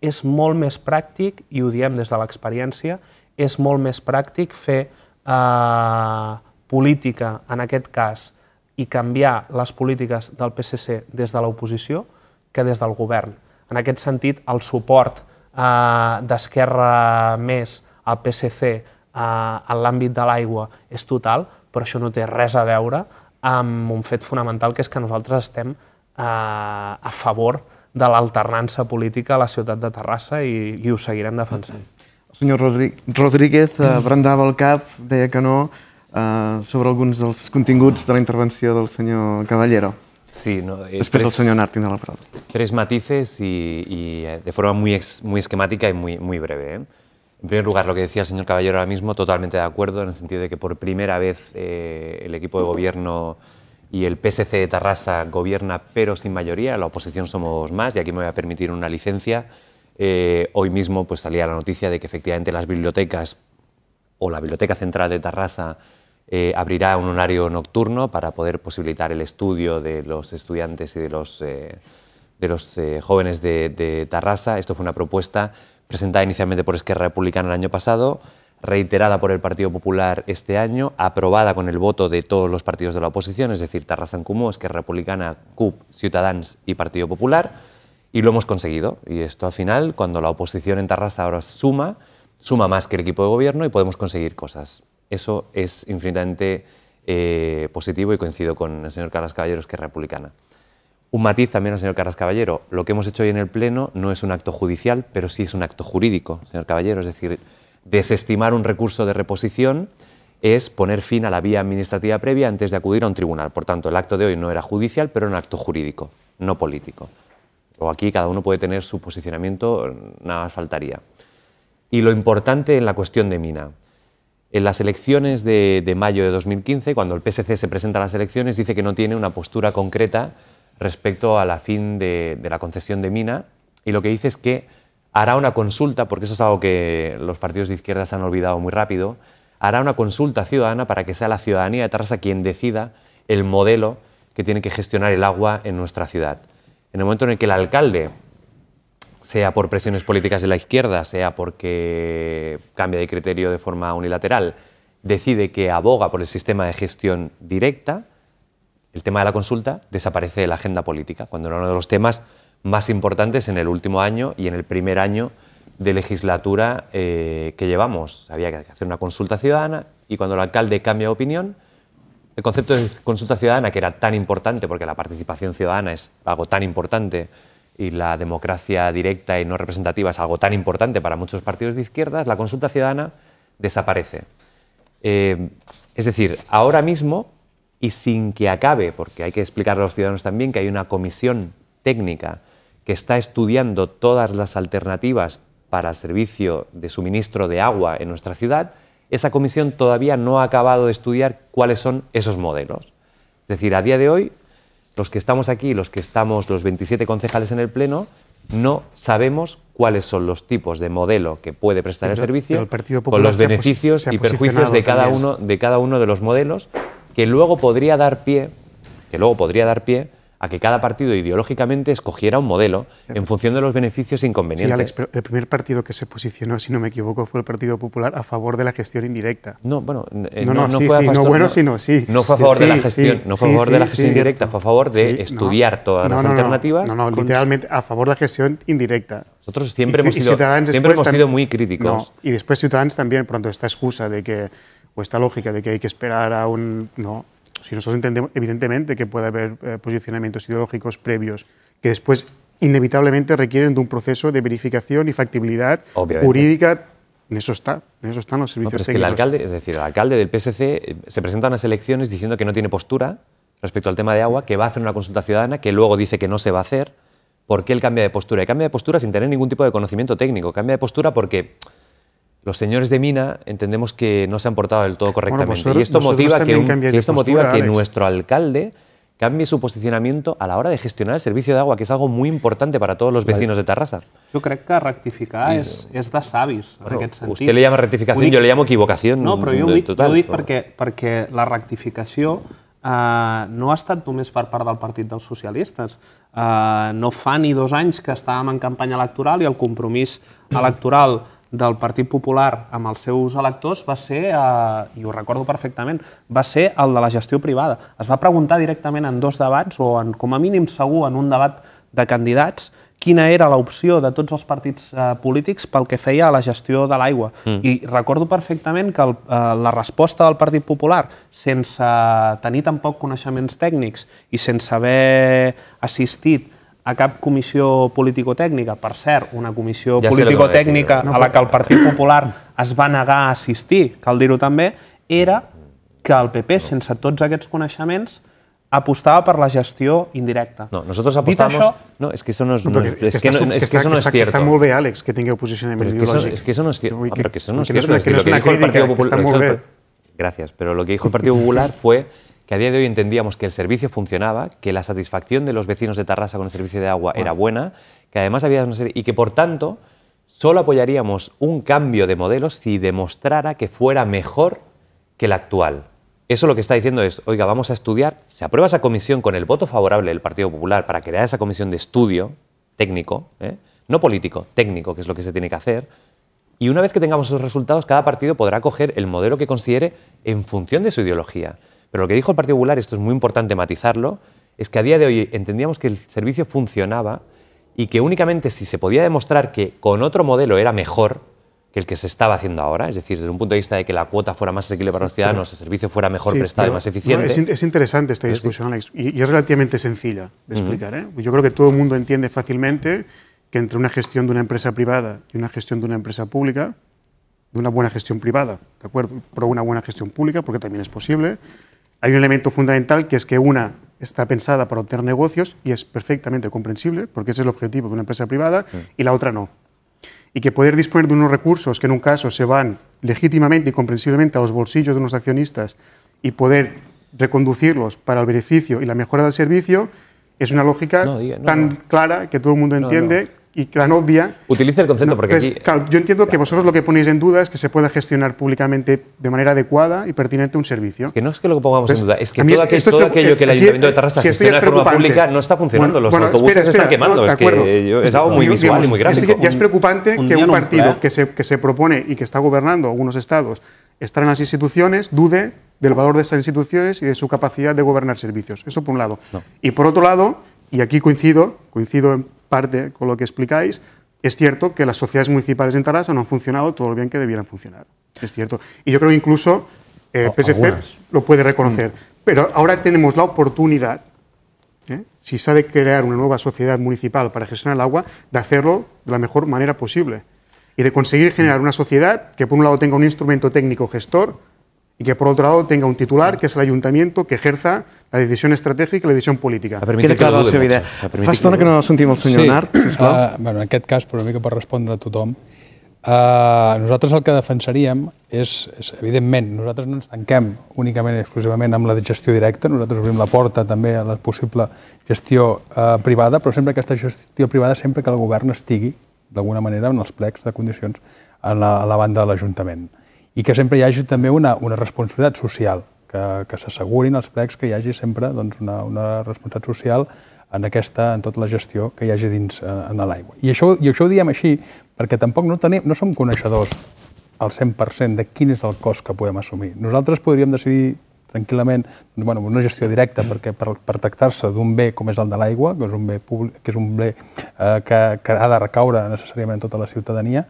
és molt més pràctic, i ho diem des de l'experiència, és molt més pràctic fer eh, política, en aquest cas, i canviar les polítiques del PSC des de l'oposició que des del govern. En aquest sentit, el suport eh, d'Esquerra més al PSC eh, en l'àmbit de l'aigua és total, però això no té res a veure amb un fet fonamental que és que nosaltres estem eh, a favor de de l'alternança política a la ciutat de Terrassa i, i ho seguirem defensant. El senyor Rodríguez eh, brandava el cap, deia que no, eh, sobre alguns dels continguts de la intervenció del senyor Caballero. Sí, no, eh, Després tres, el senyor Nartín de la paraula. Tres matices i, i eh, de forma muy, ex, muy esquemática i muy, muy breve. ¿eh? En primer lugar, lo que decía el señor Caballero ahora mismo, totalmente de acuerdo, en el sentido de que por primera vez eh, el equipo de gobierno y el PSC de Tarrasa gobierna pero sin mayoría, la oposición somos más y aquí me voy a permitir una licencia. Eh, hoy mismo pues, salía la noticia de que efectivamente las bibliotecas o la Biblioteca Central de Tarrasa eh, abrirá un horario nocturno para poder posibilitar el estudio de los estudiantes y de los, eh, jóvenes de, de Tarrasa. Esto fue una propuesta presentada inicialmente por Esquerra Republicana el año pasado reiterada por el Partido Popular este año, aprobada con el voto de todos los partidos de la oposición, es decir, Tarrasan que es Republicana, CUP, Ciudadans y Partido Popular, y lo hemos conseguido. Y esto al final, cuando la oposición en Tarrasa ahora suma, suma más que el equipo de gobierno y podemos conseguir cosas. Eso es infinitamente eh, positivo y coincido con el señor carras Caballero, que es republicana. Un matiz también al señor Carras Caballero. Lo que hemos hecho hoy en el Pleno no es un acto judicial, pero sí es un acto jurídico, señor Caballero. Es decir, Desestimar un recurso de reposición es poner fin a la vía administrativa previa antes de acudir a un tribunal. Por tanto, el acto de hoy no era judicial, pero un acto jurídico, no político. O aquí cada uno puede tener su posicionamiento, nada más faltaría. Y lo importante en la cuestión de Mina. En las elecciones de, de, mayo de 2015, cuando el PSC se presenta a las elecciones, dice que no tiene una postura concreta respecto a la fin de, de la concesión de Mina y lo que dice es que hará una consulta, porque eso es algo que los partidos de izquierda se han olvidado muy rápido, hará una consulta ciudadana para que sea la ciudadanía de Tarrasa quien decida el modelo que tiene que gestionar el agua en nuestra ciudad. En el momento en el que el alcalde, sea por presiones políticas de la izquierda, sea porque cambia de criterio de forma unilateral, decide que aboga por el sistema de gestión directa, el tema de la consulta desaparece de la agenda política, cuando era uno de los temas más importantes en el último año y en el primer año de legislatura eh, que llevamos. Había que hacer una consulta ciudadana y cuando el alcalde cambia de opinión, el concepto de consulta ciudadana, que era tan importante, porque la participación ciudadana es algo tan importante y la democracia directa y no representativa es algo tan importante para muchos partidos de izquierdas, la consulta ciudadana desaparece. Eh, es decir, ahora mismo, y sin que acabe, porque hay que explicar a los ciudadanos también que hay una comisión técnica que está estudiando todas las alternativas para servicio de suministro de agua en nuestra ciudad, esa comisión todavía no ha acabado de estudiar cuáles son esos modelos. Es decir, a día de hoy, los que estamos aquí, los que estamos los 27 concejales en el Pleno, no sabemos cuáles son los tipos de modelo que puede prestar el servicio con los beneficios y perjuicios de cada, uno, de cada uno de los modelos que luego podría dar pie, que luego podría dar pie a que cada partido ideológicamente escogiera un modelo en función de los beneficios e inconvenientes. el primer partido que se posicionó, si no me equivoco, fue el Partido Popular a favor de la gestión indirecta. No, bueno, no, fue bueno, sino sí. No a favor de la gestión, indirecta, fue a favor de estudiar todas las alternativas. No, no, literalmente a favor de la gestión indirecta. Nosotros siempre, hemos, sido, muy críticos. y después Ciudadanos también, pronto, esta excusa de que, o esta lógica de que hay que esperar a un... No, si nosotros entendemos, evidentemente, que puede haber eh, posicionamientos ideológicos previos que después inevitablemente requieren de un proceso de verificación y factibilidad jurídica. En eso está, en eso están los servicios pero es técnicos. Que el alcalde, es decir, el alcalde del PSC eh, se presenta a unas elecciones diciendo que no tiene postura respecto al tema de agua, que va a hacer una consulta ciudadana, que luego dice que no se va a hacer. ¿Por qué él cambia de postura? Y cambia de postura sin tener ningún tipo de conocimiento técnico. Cambia de postura porque los señores de mina entendemos que no se han portado del todo pues correctamente. y esto motiva, que, esto motiva que nuestro alcalde cambie su posicionamiento a la hora de gestionar el servicio de agua, que es algo muy importante para todos los vecinos de Terrassa. Yo creo que rectificar es es de sabis. en llama rectificación, yo le llamo equivocación. No, pero yo digo total, la rectificación eh, no ha estado només per part del Partido Socialista. Eh, no fa ni dos años que estábamos en campaña electoral y el compromiso electoral del Partit Popular amb els seus electors va ser, eh, i ho recordo perfectament, va ser el de la gestió privada. Es va preguntar directament en dos debats, o en, com a mínim segur en un debat de candidats, quina era l'opció de tots els partits eh, polítics pel que feia a la gestió de l'aigua. Mm. I recordo perfectament que el, eh, la resposta del Partit Popular, sense tenir tampoc coneixements tècnics i sense haver assistit a cap comissió politico tècnica Per cert, una comissió ja político-tècnica no, a la que el Partit Popular es va negar a assistir, cal dir-ho també, era que el PP, sense tots aquests coneixements, apostava per la gestió indirecta. No, nosaltres apostàvem... això... No, és que això no és... No, és, que, és que, no, que, està, no molt bé, Àlex, que tingueu posicionament ideològic. és que això no és cierto. Que, no, que eso no Que no es una crítica, que està molt bé. Gràcies, però lo que dijo el Partit Popular fue que a día de hoy entendíamos que el servicio funcionaba, que la satisfacción de los vecinos de Tarrasa con el servicio de agua era buena, que además había una serie, y que por tanto solo apoyaríamos un cambio de modelo si demostrara que fuera mejor que el actual. Eso lo que está diciendo es, oiga, vamos a estudiar, se aprueba esa comisión con el voto favorable del Partido Popular para crear esa comisión de estudio técnico, ¿eh? no político, técnico, que es lo que se tiene que hacer, y una vez que tengamos esos resultados, cada partido podrá coger el modelo que considere en función de su ideología. Pero lo que dijo el particular esto es muy importante matizarlo, es que a día de hoy entendíamos que el servicio funcionaba y que únicamente si se podía demostrar que con otro modelo era mejor que el que se estaba haciendo ahora, es decir, desde un punto de vista de que la cuota fuera más asequible para los ciudadanos, el servicio fuera mejor prestado y más eficiente. es, interesante esta discusión, y, es relativamente sencilla de explicar. ¿eh? Yo creo que todo el mundo entiende fácilmente que entre una gestión de una empresa privada y una gestión de una empresa pública, de una buena gestión privada, ¿de acuerdo? Pero una buena gestión pública, porque también es posible, hay un elemento fundamental que es que una está pensada para obtener negocios y es perfectamente comprensible, porque ese es el objetivo de una empresa privada, y la otra no. Y que poder disponer de unos recursos que en un caso se van legítimamente y comprensiblemente a los bolsillos de unos accionistas y poder reconducirlos para el beneficio y la mejora del servicio es una lógica tan clara que todo el mundo entiende y la novia... Utilice el concepto porque es. Pues, yo entiendo que vosotros lo que ponéis en duda es que se pueda gestionar públicamente de manera adecuada y pertinente un servicio. que no es que lo pongamos en duda, es que todo, aquello eh, que el Ayuntamiento de Tarrasa eh, gestiona de forma pública no está funcionando, los autobuses están quemando, es, que yo, es, algo muy y muy gráfico. ya es preocupante que un, partido que, se, que se propone y que está gobernando algunos estados, estar en las instituciones, dude del valor de esas instituciones y de su capacidad de gobernar servicios. Eso por un lado. Y por otro lado, y aquí coincido, coincido en con lo que explicáis, es cierto que las sociedades municipales en Tarasa no han funcionado todo lo bien que debieran funcionar. Es cierto. Y yo creo que incluso el eh, lo puede reconocer. Mm. Pero ahora tenemos la oportunidad, ¿eh? si se ha de crear una nueva sociedad municipal para gestionar el agua, de hacerlo de la mejor manera posible. Y de conseguir generar una sociedad que, por un lado, tenga un instrumento técnico gestor y que, por otro lado, tenga un titular, que es el ayuntamiento, que ejerza la decisió estratègica i la decisió política. Queda clara la seva idea. Fa estona que no sentim el senyor Nart, sisplau. Eh, bueno, en aquest cas, però una mica per respondre a tothom, eh, nosaltres el que defensaríem és, evidentment, nosaltres no ens tanquem únicament i exclusivament amb la gestió directa, nosaltres obrim la porta també a la possible gestió eh, privada, però sempre aquesta gestió privada, sempre que el govern estigui, d'alguna manera, en els plecs de condicions a la, banda de l'Ajuntament. I que sempre hi hagi també una, una responsabilitat social que, que s'assegurin els plecs que hi hagi sempre doncs, una, una responsabilitat social en, aquesta, en tota la gestió que hi hagi dins eh, en l'aigua. I, això, I això ho diem així perquè tampoc no, tenim, no som coneixedors al 100% de quin és el cost que podem assumir. Nosaltres podríem decidir tranquil·lament doncs, bueno, una gestió directa perquè per, per tractar-se d'un bé com és el de l'aigua, que és un bé, públic, que, és un bé eh, que, que ha de recaure necessàriament tota la ciutadania,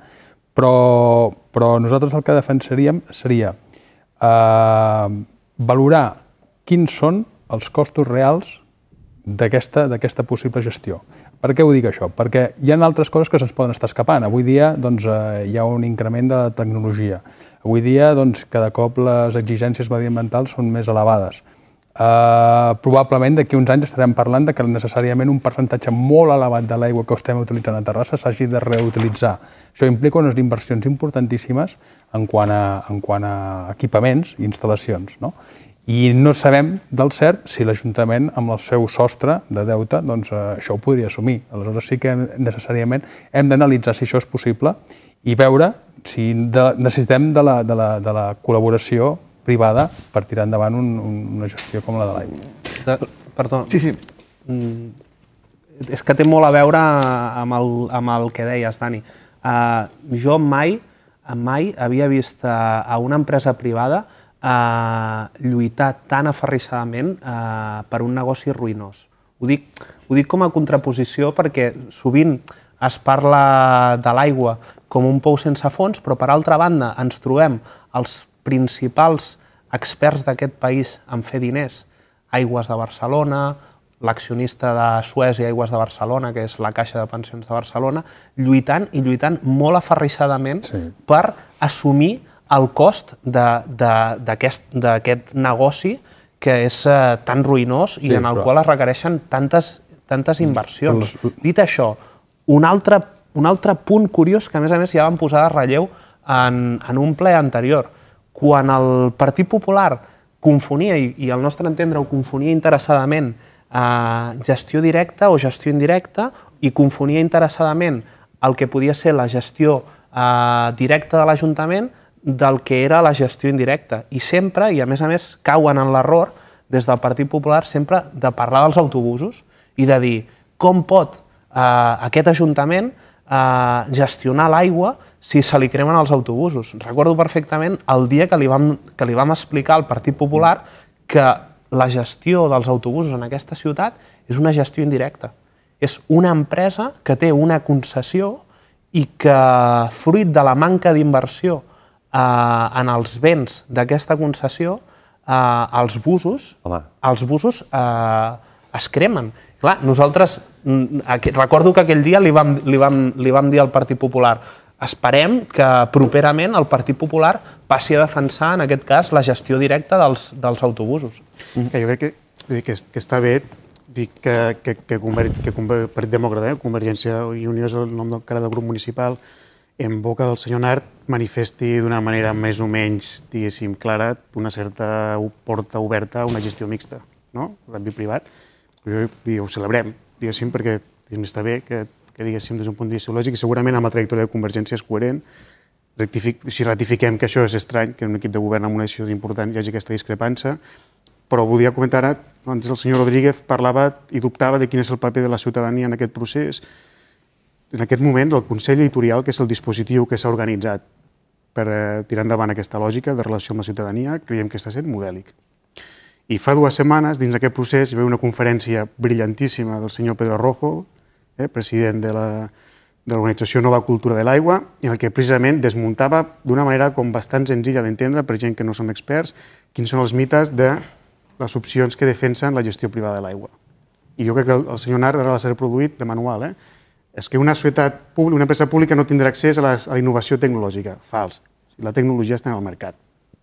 però, però nosaltres el que defensaríem seria eh, valorar quins són els costos reals d'aquesta possible gestió. Per què ho dic això? Perquè hi ha altres coses que se'ns poden estar escapant. Avui dia doncs, eh, hi ha un increment de tecnologia. Avui dia doncs, cada cop les exigències mediambientals són més elevades. Eh, probablement d'aquí uns anys estarem parlant de que necessàriament un percentatge molt elevat de l'aigua que estem utilitzant a Terrassa s'hagi de reutilitzar. Això implica unes inversions importantíssimes en quant a, en quant a equipaments i instal·lacions. No? I no sabem del cert si l'Ajuntament, amb el seu sostre de deute, doncs, eh, això ho podria assumir. Aleshores sí que necessàriament hem d'analitzar si això és possible i veure si necessitem de la, de la, de la col·laboració privada per tirar endavant un, un, una gestió com la de l'aigua. Perdó. Sí, sí. Mm, és que té molt a veure amb el, amb el que deies, Dani. Uh, jo mai, mai havia vist a una empresa privada uh, lluitar tan aferrissadament uh, per un negoci ruïnós. Ho dic, ho dic com a contraposició perquè sovint es parla de l'aigua com un pou sense fons, però per altra banda ens trobem els principals experts d'aquest país en fer diners, Aigües de Barcelona, l'accionista de Suècia Aigües de Barcelona, que és la Caixa de Pensions de Barcelona, lluitant i lluitant molt aferrissadament sí. per assumir el cost d'aquest negoci que és eh, tan ruïnós i sí, en el però... qual es requereixen tantes, tantes mm. inversions. Dit això, un altre, un altre punt curiós que, a més a més, ja vam posar de relleu en, en un ple anterior quan el Partit Popular confonia, i, i al nostre entendre ho confonia interessadament, eh, gestió directa o gestió indirecta, i confonia interessadament el que podia ser la gestió eh, directa de l'Ajuntament del que era la gestió indirecta. I sempre, i a més a més, cauen en l'error des del Partit Popular sempre de parlar dels autobusos i de dir com pot eh, aquest Ajuntament eh, gestionar l'aigua si se li cremen els autobusos. Recordo perfectament el dia que li vam, que li vam explicar al Partit Popular que la gestió dels autobusos en aquesta ciutat és una gestió indirecta. És una empresa que té una concessió i que, fruit de la manca d'inversió eh, en els béns d'aquesta concessió, eh, els busos, Home. els busos eh, es cremen. Clar, nosaltres, mm, recordo que aquell dia li vam, li vam, li vam dir al Partit Popular Esperem que properament el Partit Popular passi a defensar, en aquest cas, la gestió directa dels, dels autobusos. Mm. Que jo crec que, dir, que, que està bé dir que, que, que, Conver que Conver Partit Demòcrata, eh? Convergència i Unió és el nom del, cara del grup municipal, en boca del senyor Nart manifesti d'una manera més o menys, diguéssim, clara, una certa porta oberta a una gestió mixta, no?, l'àmbit privat. Jo, i ho celebrem, diguéssim, perquè diguéssim, està bé que que diguéssim des d'un punt de vista lògic, i segurament amb la trajectòria de Convergència és coherent, rectific, si ratifiquem que això és estrany, que en un equip de govern amb una decisió important hi hagi aquesta discrepància, però volia comentar ara, doncs el senyor Rodríguez parlava i dubtava de quin és el paper de la ciutadania en aquest procés. En aquest moment, el Consell Editorial, que és el dispositiu que s'ha organitzat per eh, tirar endavant aquesta lògica de relació amb la ciutadania, creiem que està sent modèlic. I fa dues setmanes, dins d'aquest procés, hi va haver una conferència brillantíssima del senyor Pedro Rojo, eh, president de l'organització Nova Cultura de l'Aigua, en el que precisament desmuntava d'una manera com bastant senzilla d'entendre per gent que no som experts quins són els mites de les opcions que defensen la gestió privada de l'aigua. I jo crec que el, senyor senyor ara l'ha ser produït de manual. Eh? És que una societat pública, una empresa pública no tindrà accés a, a la innovació tecnològica. Fals. La tecnologia està en el mercat.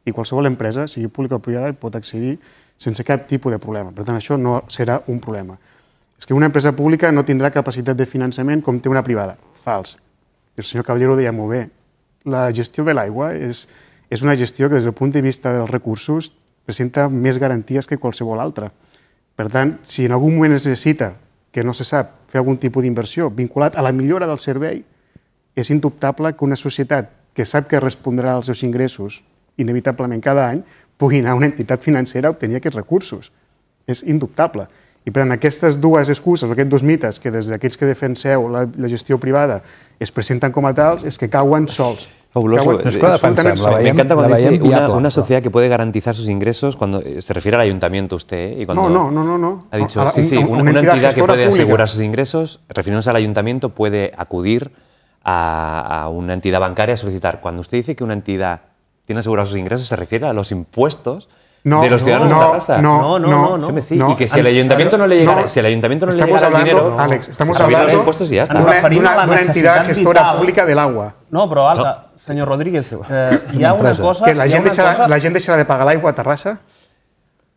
I qualsevol empresa, sigui pública o privada, pot accedir sense cap tipus de problema. Per tant, això no serà un problema és que una empresa pública no tindrà capacitat de finançament com té una privada. Fals. El senyor Caballero deia molt bé. La gestió de l'aigua és, és una gestió que des del punt de vista dels recursos presenta més garanties que qualsevol altra. Per tant, si en algun moment es necessita, que no se sap, fer algun tipus d'inversió vinculat a la millora del servei, és indubtable que una societat que sap que respondrà als seus ingressos inevitablement cada any, pugui anar a una entitat financera a obtenir aquests recursos. És indubtable. y per estas estas excusas, excuses, dos mitas, que desde aquellos que defenseu la, la gestión privada es presentan como tales, es que cauen sols. Fabuloso. me encanta cuando una, sociedad que puede garantizar sus ingresos cuando se refiere al ayuntamiento usted. ¿eh? no, no, no, no. Ha dicho, sí, una, entidad, que puede asegurar sus ingresos, refiriéndose al ayuntamiento, puede acudir a, a, una entidad bancaria a solicitar. Cuando usted dice que una entidad tiene asegurados sus ingresos, se refiere a los impuestos no, de los ciudadanos no, de la raza. No, no, no. no sí, y que si el ayuntamiento no le llegara, si el ayuntamiento no estamos le hablando, el dinero, Alex, estamos hablando impuestos y ya está. Una, de una, una entidad gestora vital. pública del agua. No, però, Alga, no. señor Rodríguez, eh, hi ha una cosa... Que la gent, deixarà, cosa... la gent deixarà de pagar l'aigua a Terrassa?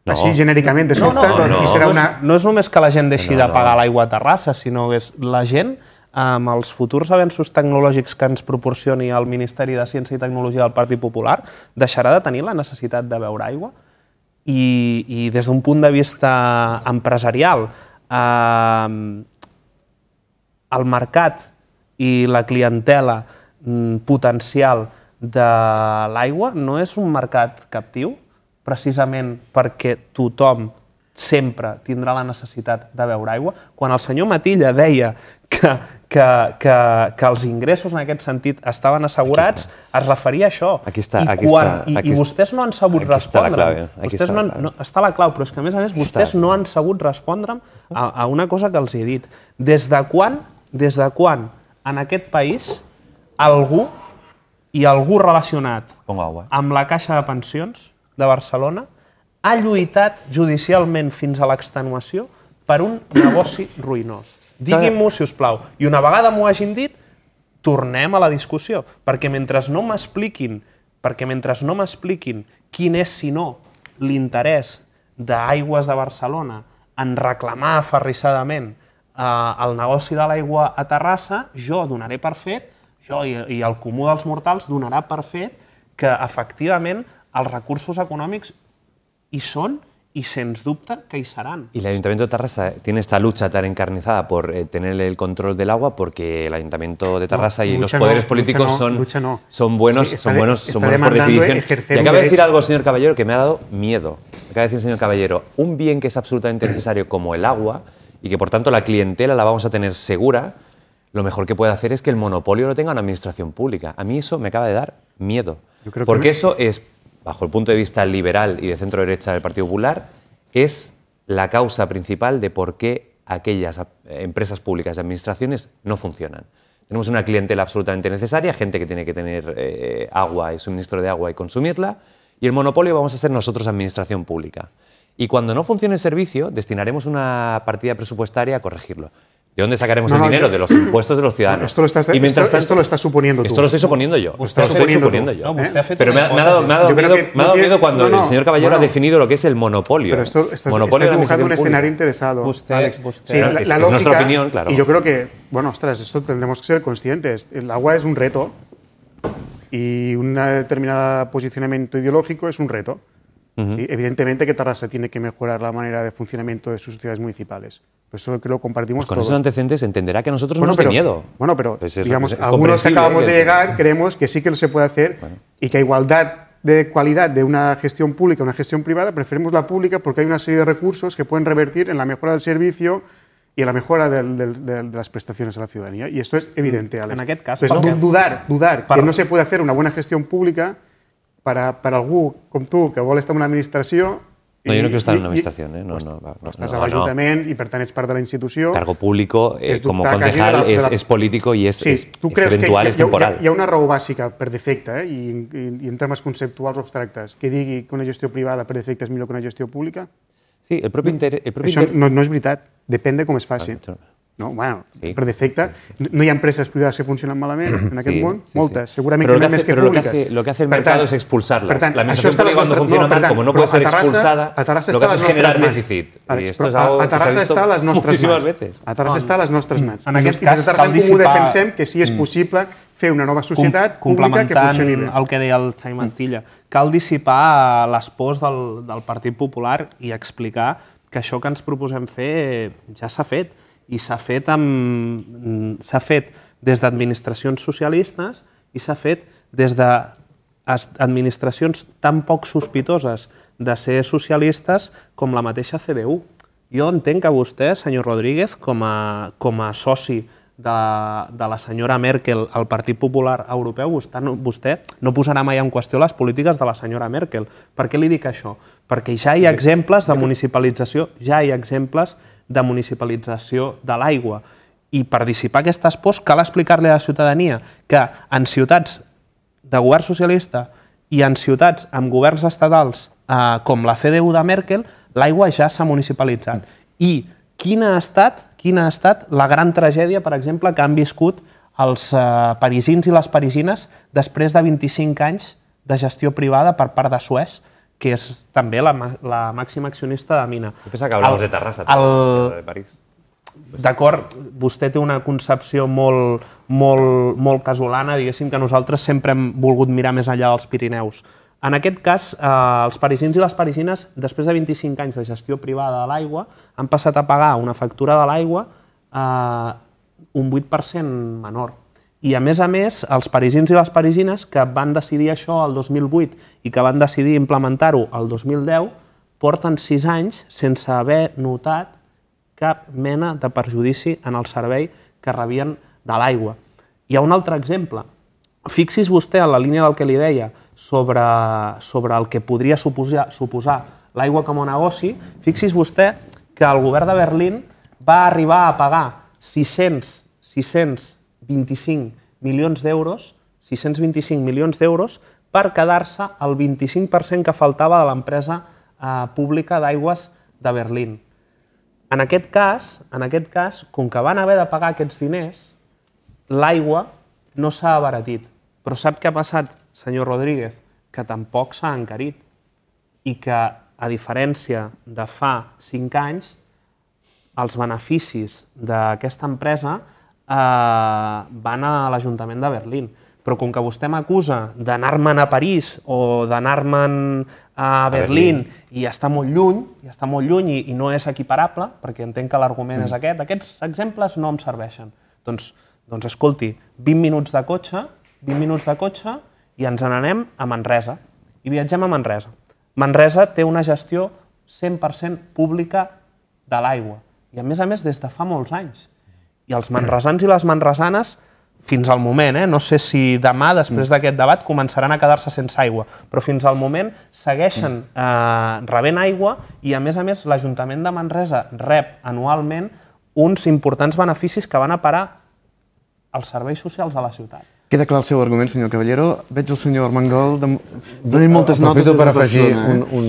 No. Així, genèricament, de sobte, no, no, no. i serà una... No és, no és només que la gent deixi no, no. de pagar l'aigua a Terrassa, sinó que és la gent amb els futurs avenços tecnològics que ens proporcioni el Ministeri de Ciència i Tecnologia del Partit Popular, deixarà de tenir la necessitat de beure aigua? i, i des d'un punt de vista empresarial, eh, el mercat i la clientela mm, potencial de l'aigua no és un mercat captiu, precisament perquè tothom sempre tindrà la necessitat de beure aigua. Quan el senyor Matilla deia que que, que, que els ingressos en aquest sentit estaven assegurats es referia a això. Aquí està, I, aquí quan, està, i, aquí i vostès no han sabut aquí respondre. Està la vostès està, no han, no, està la clau, però és que a més a més vostès està. no han sabut respondre'm a, a una cosa que els he dit. Des de quan, des de quan en aquest país algú i algú relacionat eh? amb la Caixa de Pensions de Barcelona ha lluitat judicialment fins a l'extenuació per un negoci ruïnós digui mho si us plau. I una vegada m'ho hagin dit, tornem a la discussió. Perquè mentre no m'expliquin perquè mentre no m'expliquin quin és, si no, l'interès d'Aigües de Barcelona en reclamar aferrissadament eh, el negoci de l'aigua a Terrassa, jo donaré per fet, jo i, i el comú dels mortals donarà per fet que efectivament els recursos econòmics hi són Y, se dubta, que Y el Ayuntamiento de Tarrasa tiene esta lucha tan encarnizada por eh, tener el control del agua porque el Ayuntamiento de Tarrasa y los poderes políticos son, son buenos, son buenos, son buenos por definición. Y acaba de decir algo, señor Caballero, que me ha dado miedo. Acaba de decir, señor Caballero, un bien que es absolutamente necesario como el agua y que por tanto la clientela la vamos a tener segura, lo mejor que puede hacer es que el monopolio lo tenga una administración pública. A mí eso me acaba de dar miedo. porque eso es bajo el punto de vista liberal y de centro derecha del Partido Popular, es la causa principal de por qué aquellas eh, empresas públicas y administraciones no funcionan. Tenemos una clientela absolutamente necesaria, gente que tiene que tener eh, agua y suministro de agua y consumirla, y el monopolio vamos a ser nosotros administración pública. Y cuando no funcione el servicio, destinaremos una partida presupuestaria a corregirlo. ¿De dónde sacaremos el dinero? de los impuestos de los ciudadanos. Esto lo estás, lo suponiendo tú. Esto lo estoy suponiendo yo. Usted suponiendo yo. Pues ¿eh? Pero me ha, dado, me ha dado miedo, cuando el señor Caballero ha definido lo que es el monopolio. Pero esto estás, dibujando un escenario interesado, Alex. la, lógica, nuestra opinión, claro. Y yo creo que, bueno, ostras, esto tendremos que ser conscientes. El agua es un reto y un determinado posicionamiento ideológico es un reto. Evidentemente que Tarrasa tiene que mejorar la manera de funcionamiento de sus sociedades municipales. Pues eso que lo compartimos pues con todos. esos antecedentes entenderá que nosotros no nos miedo. Bueno, pero pues digamos, algunos que acabamos de llegar creemos que sí que lo se puede hacer y que a igualdad de cualidad de una gestión pública a una gestión privada, preferimos la pública porque hay una serie de recursos que pueden revertir en la mejora del servicio y en la mejora de, las prestaciones a la ciudadanía. Y esto es evidente, Alex. En aquel caso... dudar, dudar que no se puede hacer una buena gestión pública per a, per a algú com tu que vol estar en una administració... No, jo no quiero estar en una administració. ¿eh? No, no, no, no, no, a l'Ajuntament no. tant, ets part de la institució... Cargo público, eh, com concejal, la, la... és, és polític i és, sí, és, tu creus és eventual, que, és temporal. Hi ha, hi ha una raó bàsica per defecte, eh? I, i, i en termes conceptuals o abstractes, que digui que una gestió privada per defecte és millor que una gestió pública? Sí, el propi interès... El propi Això inter... no, no és veritat, depèn de com es faci. Ah, no? Bueno, sí. Per defecte, no hi ha empreses privades que funcionen malament en aquest sí, món, sí, moltes, sí. segurament però que més que però públiques. Però el que hace el mercado es és expulsar-les. Per tant, la això està les nostres... No, per tant, com no pot ser expulsada, a Terrassa està a les nostres mans. Deficit. però, a, a Terrassa està a les nostres mans. A Terrassa està a les nostres mans. En aquest cas, cal dissipar... defensem que si és mm. possible fer una nova societat pública que funcioni bé. el que deia el Xai Mantilla, cal dissipar eh, les pors del, del Partit Popular i explicar que això que ens proposem fer ja s'ha fet i s'ha fet, amb, mm, fet des d'administracions socialistes i s'ha fet des d'administracions tan poc sospitoses de ser socialistes com la mateixa CDU. Jo entenc que vostè, senyor Rodríguez, com a, com a soci de, de la senyora Merkel al Partit Popular Europeu, vostè no, vostè no posarà mai en qüestió les polítiques de la senyora Merkel. Per què li dic això? Perquè ja hi ha sí. exemples de municipalització, ja hi ha exemples de municipalització de l'aigua. I per dissipar aquestes pors cal explicar-li a la ciutadania que en ciutats de govern socialista i en ciutats amb governs estatals eh, com la CDU de Merkel, l'aigua ja s'ha municipalitzat. I quina ha, estat, quina ha estat la gran tragèdia, per exemple, que han viscut els eh, parisins i les parisines després de 25 anys de gestió privada per part de Suez que és també la, la màxima accionista de Mina. Jo pensava que hablàvem de Terrassa, el, de París. D'acord, vostè té una concepció molt, molt, molt casolana, diguéssim que nosaltres sempre hem volgut mirar més enllà dels Pirineus. En aquest cas, eh, els parisins i les parisines, després de 25 anys de gestió privada de l'aigua, han passat a pagar una factura de l'aigua eh, un 8% menor i a més a més els parisins i les parisines que van decidir això el 2008 i que van decidir implementar-ho el 2010 porten sis anys sense haver notat cap mena de perjudici en el servei que rebien de l'aigua. Hi ha un altre exemple. Fixis vostè en la línia del que li deia sobre, sobre el que podria suposar, suposar l'aigua com a negoci, fixis vostè que el govern de Berlín va arribar a pagar 600, 600 25 milions d'euros, 625 milions d'euros, per quedar-se el 25% que faltava de l'empresa eh, pública d'aigües de Berlín. En aquest cas, en aquest cas, com que van haver de pagar aquests diners, l'aigua no s'ha abaratit. Però sap què ha passat, senyor Rodríguez? Que tampoc s'ha encarit. I que, a diferència de fa 5 anys, els beneficis d'aquesta empresa Eh, van a l'Ajuntament de Berlín. Però com que vostè m'acusa d'anar-me'n a París o d'anar-me'n a, a Berlín, Berlín i està molt lluny, i està molt lluny i, i no és equiparable, perquè entenc que l'argument mm. és aquest, aquests exemples no em serveixen. Doncs, doncs escolti, 20 minuts de cotxe, 20 minuts de cotxe i ens n'anem a Manresa. I viatgem a Manresa. Manresa té una gestió 100% pública de l'aigua. I a més a més des de fa molts anys i els manresans i les manresanes fins al moment, eh? no sé si demà, després mm. d'aquest debat, començaran a quedar-se sense aigua, però fins al moment segueixen mm. eh, rebent aigua i, a més a més, l'Ajuntament de Manresa rep anualment uns importants beneficis que van a parar als serveis socials de la ciutat. Queda clar el seu argument, senyor Caballero. Veig el senyor Armengol de... donant moltes notes Aprofito per tota afegir eh? un, un,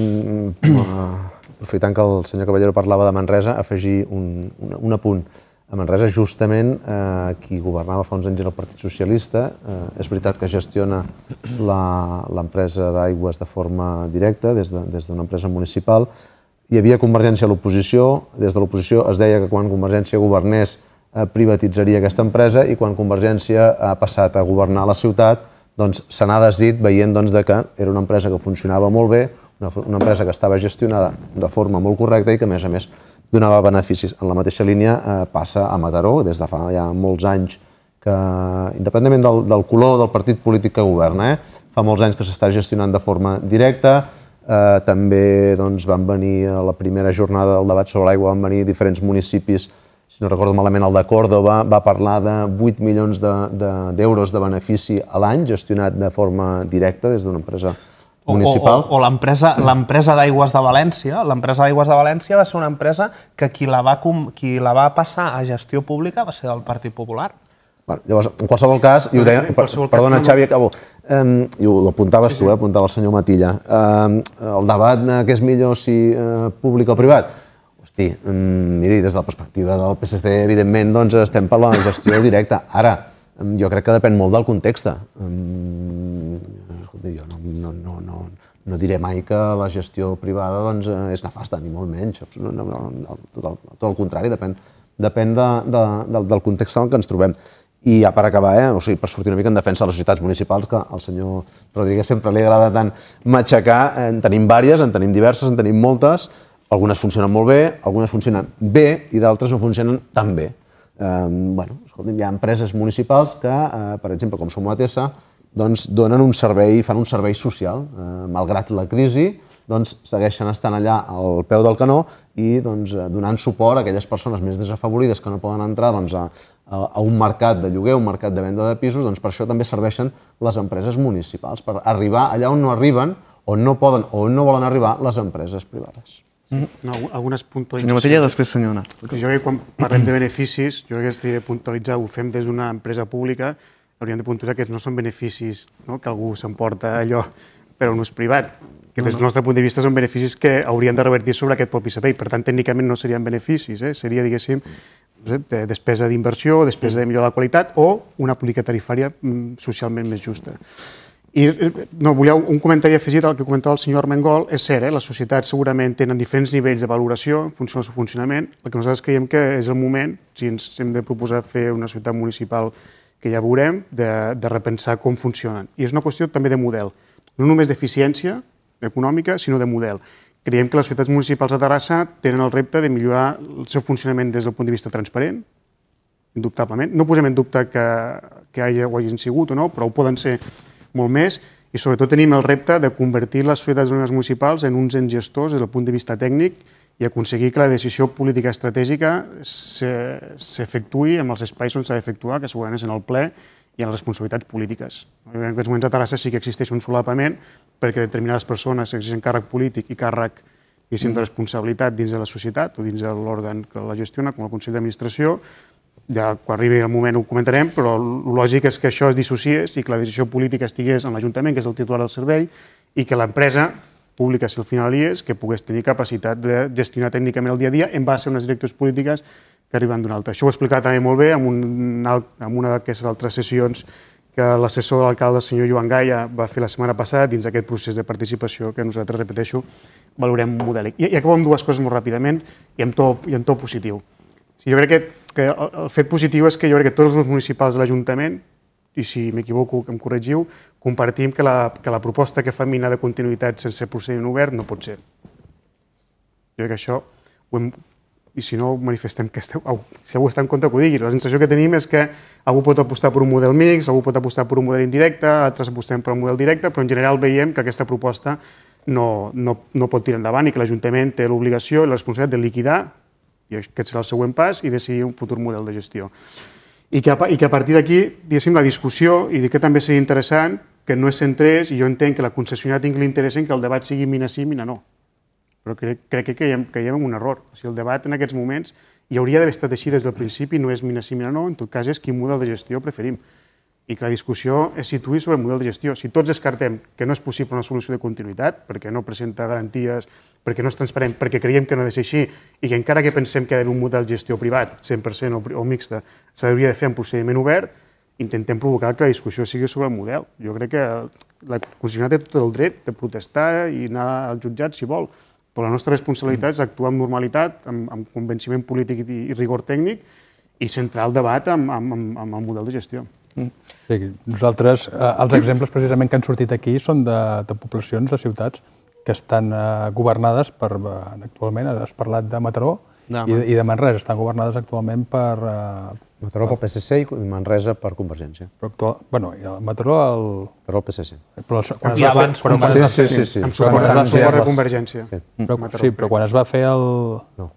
uh, aprofitant que el senyor Caballero parlava de Manresa, afegir un, un, un apunt. punt a Manresa, justament, eh, qui governava fa uns anys era el Partit Socialista. Eh, és veritat que gestiona l'empresa d'aigües de forma directa, des d'una de, des empresa municipal. Hi havia convergència a l'oposició. Des de l'oposició es deia que quan Convergència governés eh, privatitzaria aquesta empresa i quan Convergència ha passat a governar la ciutat doncs, se n'ha desdit veient doncs, de que era una empresa que funcionava molt bé, una, una empresa que estava gestionada de forma molt correcta i que, a més a més, donava beneficis. En la mateixa línia eh, passa a Mataró, des de fa ja molts anys, que, independentment del, del color del partit polític que governa, eh, fa molts anys que s'està gestionant de forma directa, eh, també doncs, van venir a la primera jornada del debat sobre l'aigua, van venir diferents municipis, si no recordo malament, el de Còrdoba va parlar de 8 milions d'euros de, de, de benefici a l'any gestionat de forma directa des d'una empresa municipal. O, o, o l'empresa d'aigües de València. L'empresa d'aigües de València va ser una empresa que qui la, va, qui la va passar a gestió pública va ser del Partit Popular. Bueno, llavors, en qualsevol cas, i ho deia, per, perdona, Xavi, acabo, um, i ho apuntaves sí, sí. tu, eh, apuntava el senyor Matilla, um, el debat que és millor si eh, públic o privat, hosti, um, miri, des de la perspectiva del PSC, evidentment, doncs estem per la gestió directa. Ara, um, jo crec que depèn molt del context. Um, escolta, jo no, no, no, no, no diré mai que la gestió privada doncs, eh, és nefasta, ni molt menys. No, no, no, tot, el, tot el contrari, depèn, depèn de, de, del, del context en què ens trobem. I ja per acabar, eh, o sigui, per sortir una mica en defensa de les societats municipals, que al senyor Rodríguez sempre li agrada tant matxacar, eh, en tenim vàries, en tenim diverses, en tenim moltes, algunes funcionen molt bé, algunes funcionen bé i d'altres no funcionen tan bé. Eh, bueno, escolti'm, hi ha empreses municipals que, eh, per exemple, com som ATS, doncs, donen un servei, fan un servei social, eh, malgrat la crisi, doncs, segueixen estant allà al peu del canó i doncs, eh, donant suport a aquelles persones més desafavorides que no poden entrar doncs, a, a un mercat de lloguer, un mercat de venda de pisos, doncs per això també serveixen les empreses municipals, per arribar allà on no arriben, on no poden o on no volen arribar les empreses privades. Mm -hmm. no, algunes puntualitzacions. Senyor Matilla, després senyora. Jo crec que quan parlem de beneficis, jo crec que de puntualitzar, ho fem des d'una empresa pública, hauríem de puntuar que no són beneficis no? que algú s'emporta allò per un ús privat, que des del nostre punt de vista són beneficis que haurien de revertir sobre aquest propi servei. Per tant, tècnicament no serien beneficis, eh? seria, diguéssim, no sé, de despesa d'inversió, despesa de millorar la qualitat o una política tarifària mm, socialment més justa. I eh, no, volia un comentari afegit al que comentava el senyor Armengol. És cert, eh? les societats segurament tenen diferents nivells de valoració en funció del seu funcionament. El que nosaltres creiem que és el moment, si ens hem de proposar fer una societat municipal que ja veurem, de, de repensar com funcionen. I és una qüestió també de model, no només d'eficiència econòmica, sinó de model. Creiem que les ciutats municipals de Terrassa tenen el repte de millorar el seu funcionament des del punt de vista transparent, indubtablement. No posem en dubte que, que hagi, ho hagin sigut o no, però ho poden ser molt més, i sobretot tenim el repte de convertir les societats municipals en uns engestors des del punt de vista tècnic i aconseguir que la decisió política estratègica s'efectuï en els espais on s'ha d'efectuar, que segurament és en el ple i en les responsabilitats polítiques. En aquests moments a Terrassa sí que existeix un solapament perquè determinades persones exigeixen càrrec polític i càrrec diguéssim, de mm. responsabilitat dins de la societat o dins de l'òrgan que la gestiona, com el Consell d'Administració, ja quan arribi el moment ho comentarem, però el lògic és que això es dissociés i que la decisió política estigués en l'Ajuntament, que és el titular del servei, i que l'empresa pública, si al final hi és, que pogués tenir capacitat de gestionar tècnicament el dia a dia en base a unes directrius polítiques que arriben d'un altre. Això ho he explicat també molt bé en, un, en una d'aquestes altres sessions que l'assessor de l'alcalde, el senyor Joan Gaia, va fer la setmana passada dins d'aquest procés de participació que nosaltres, repeteixo, valorem modèlic. I, i acabo amb dues coses molt ràpidament i amb to, i amb to positiu. O sigui, jo crec que, que el, el fet positiu és que jo crec que tots els municipals de l'Ajuntament i si m'equivoco que em corregiu, compartim que la, que la proposta que fa Mina de continuïtat sense procediment obert no pot ser. Jo crec que això ho hem, i si no manifestem que esteu, si algú està en contra que ho digui. La sensació que tenim és que algú pot apostar per un model mix, algú pot apostar per un model indirecte, altres apostem per un model directe, però en general veiem que aquesta proposta no, no, no pot tirar endavant i que l'Ajuntament té l'obligació i la responsabilitat de liquidar, i aquest serà el següent pas, i decidir un futur model de gestió i que, i que a partir d'aquí, diguéssim, la discussió, i que també seria interessant, que no és centrés, i jo entenc que la concessionària tingui l'interès en que el debat sigui mina sí, mina no. Però crec, crec que caiem, caiem en un error. O sigui, el debat en aquests moments i hauria d'haver estat així des del principi, no és mina sí, mina no, en tot cas és quin model de gestió preferim i que la discussió es situï sobre el model de gestió. Si tots descartem que no és possible una solució de continuïtat, perquè no presenta garanties, perquè no és transparent, perquè creiem que no ha de ser així, i que encara que pensem que hi ha d'haver un model de gestió privat, 100% o, o mixta, s'hauria de fer en procediment obert, intentem provocar que la discussió sigui sobre el model. Jo crec que la Constitucional té tot el dret de protestar i anar al jutjat si vol, però la nostra responsabilitat és actuar amb normalitat, amb, amb convenciment polític i, i rigor tècnic, i centrar el debat amb, amb, amb el model de gestió. Sí, nosaltres, eh, els exemples precisament que han sortit aquí són de, de poblacions, de ciutats, que estan eh, governades per, eh, actualment, has parlat de Mataró no, i, i de Manresa, estan governades actualment per... Eh, Mataró pel PSC i Manresa per Convergència. Però actual, bueno, i el Mataró el... Però el PSC. Però el, quan ah, ja abans, quan sí, sí, sí, sí. Amb suport, de Convergència. Sí. Però, sí, però quan es va fer el... No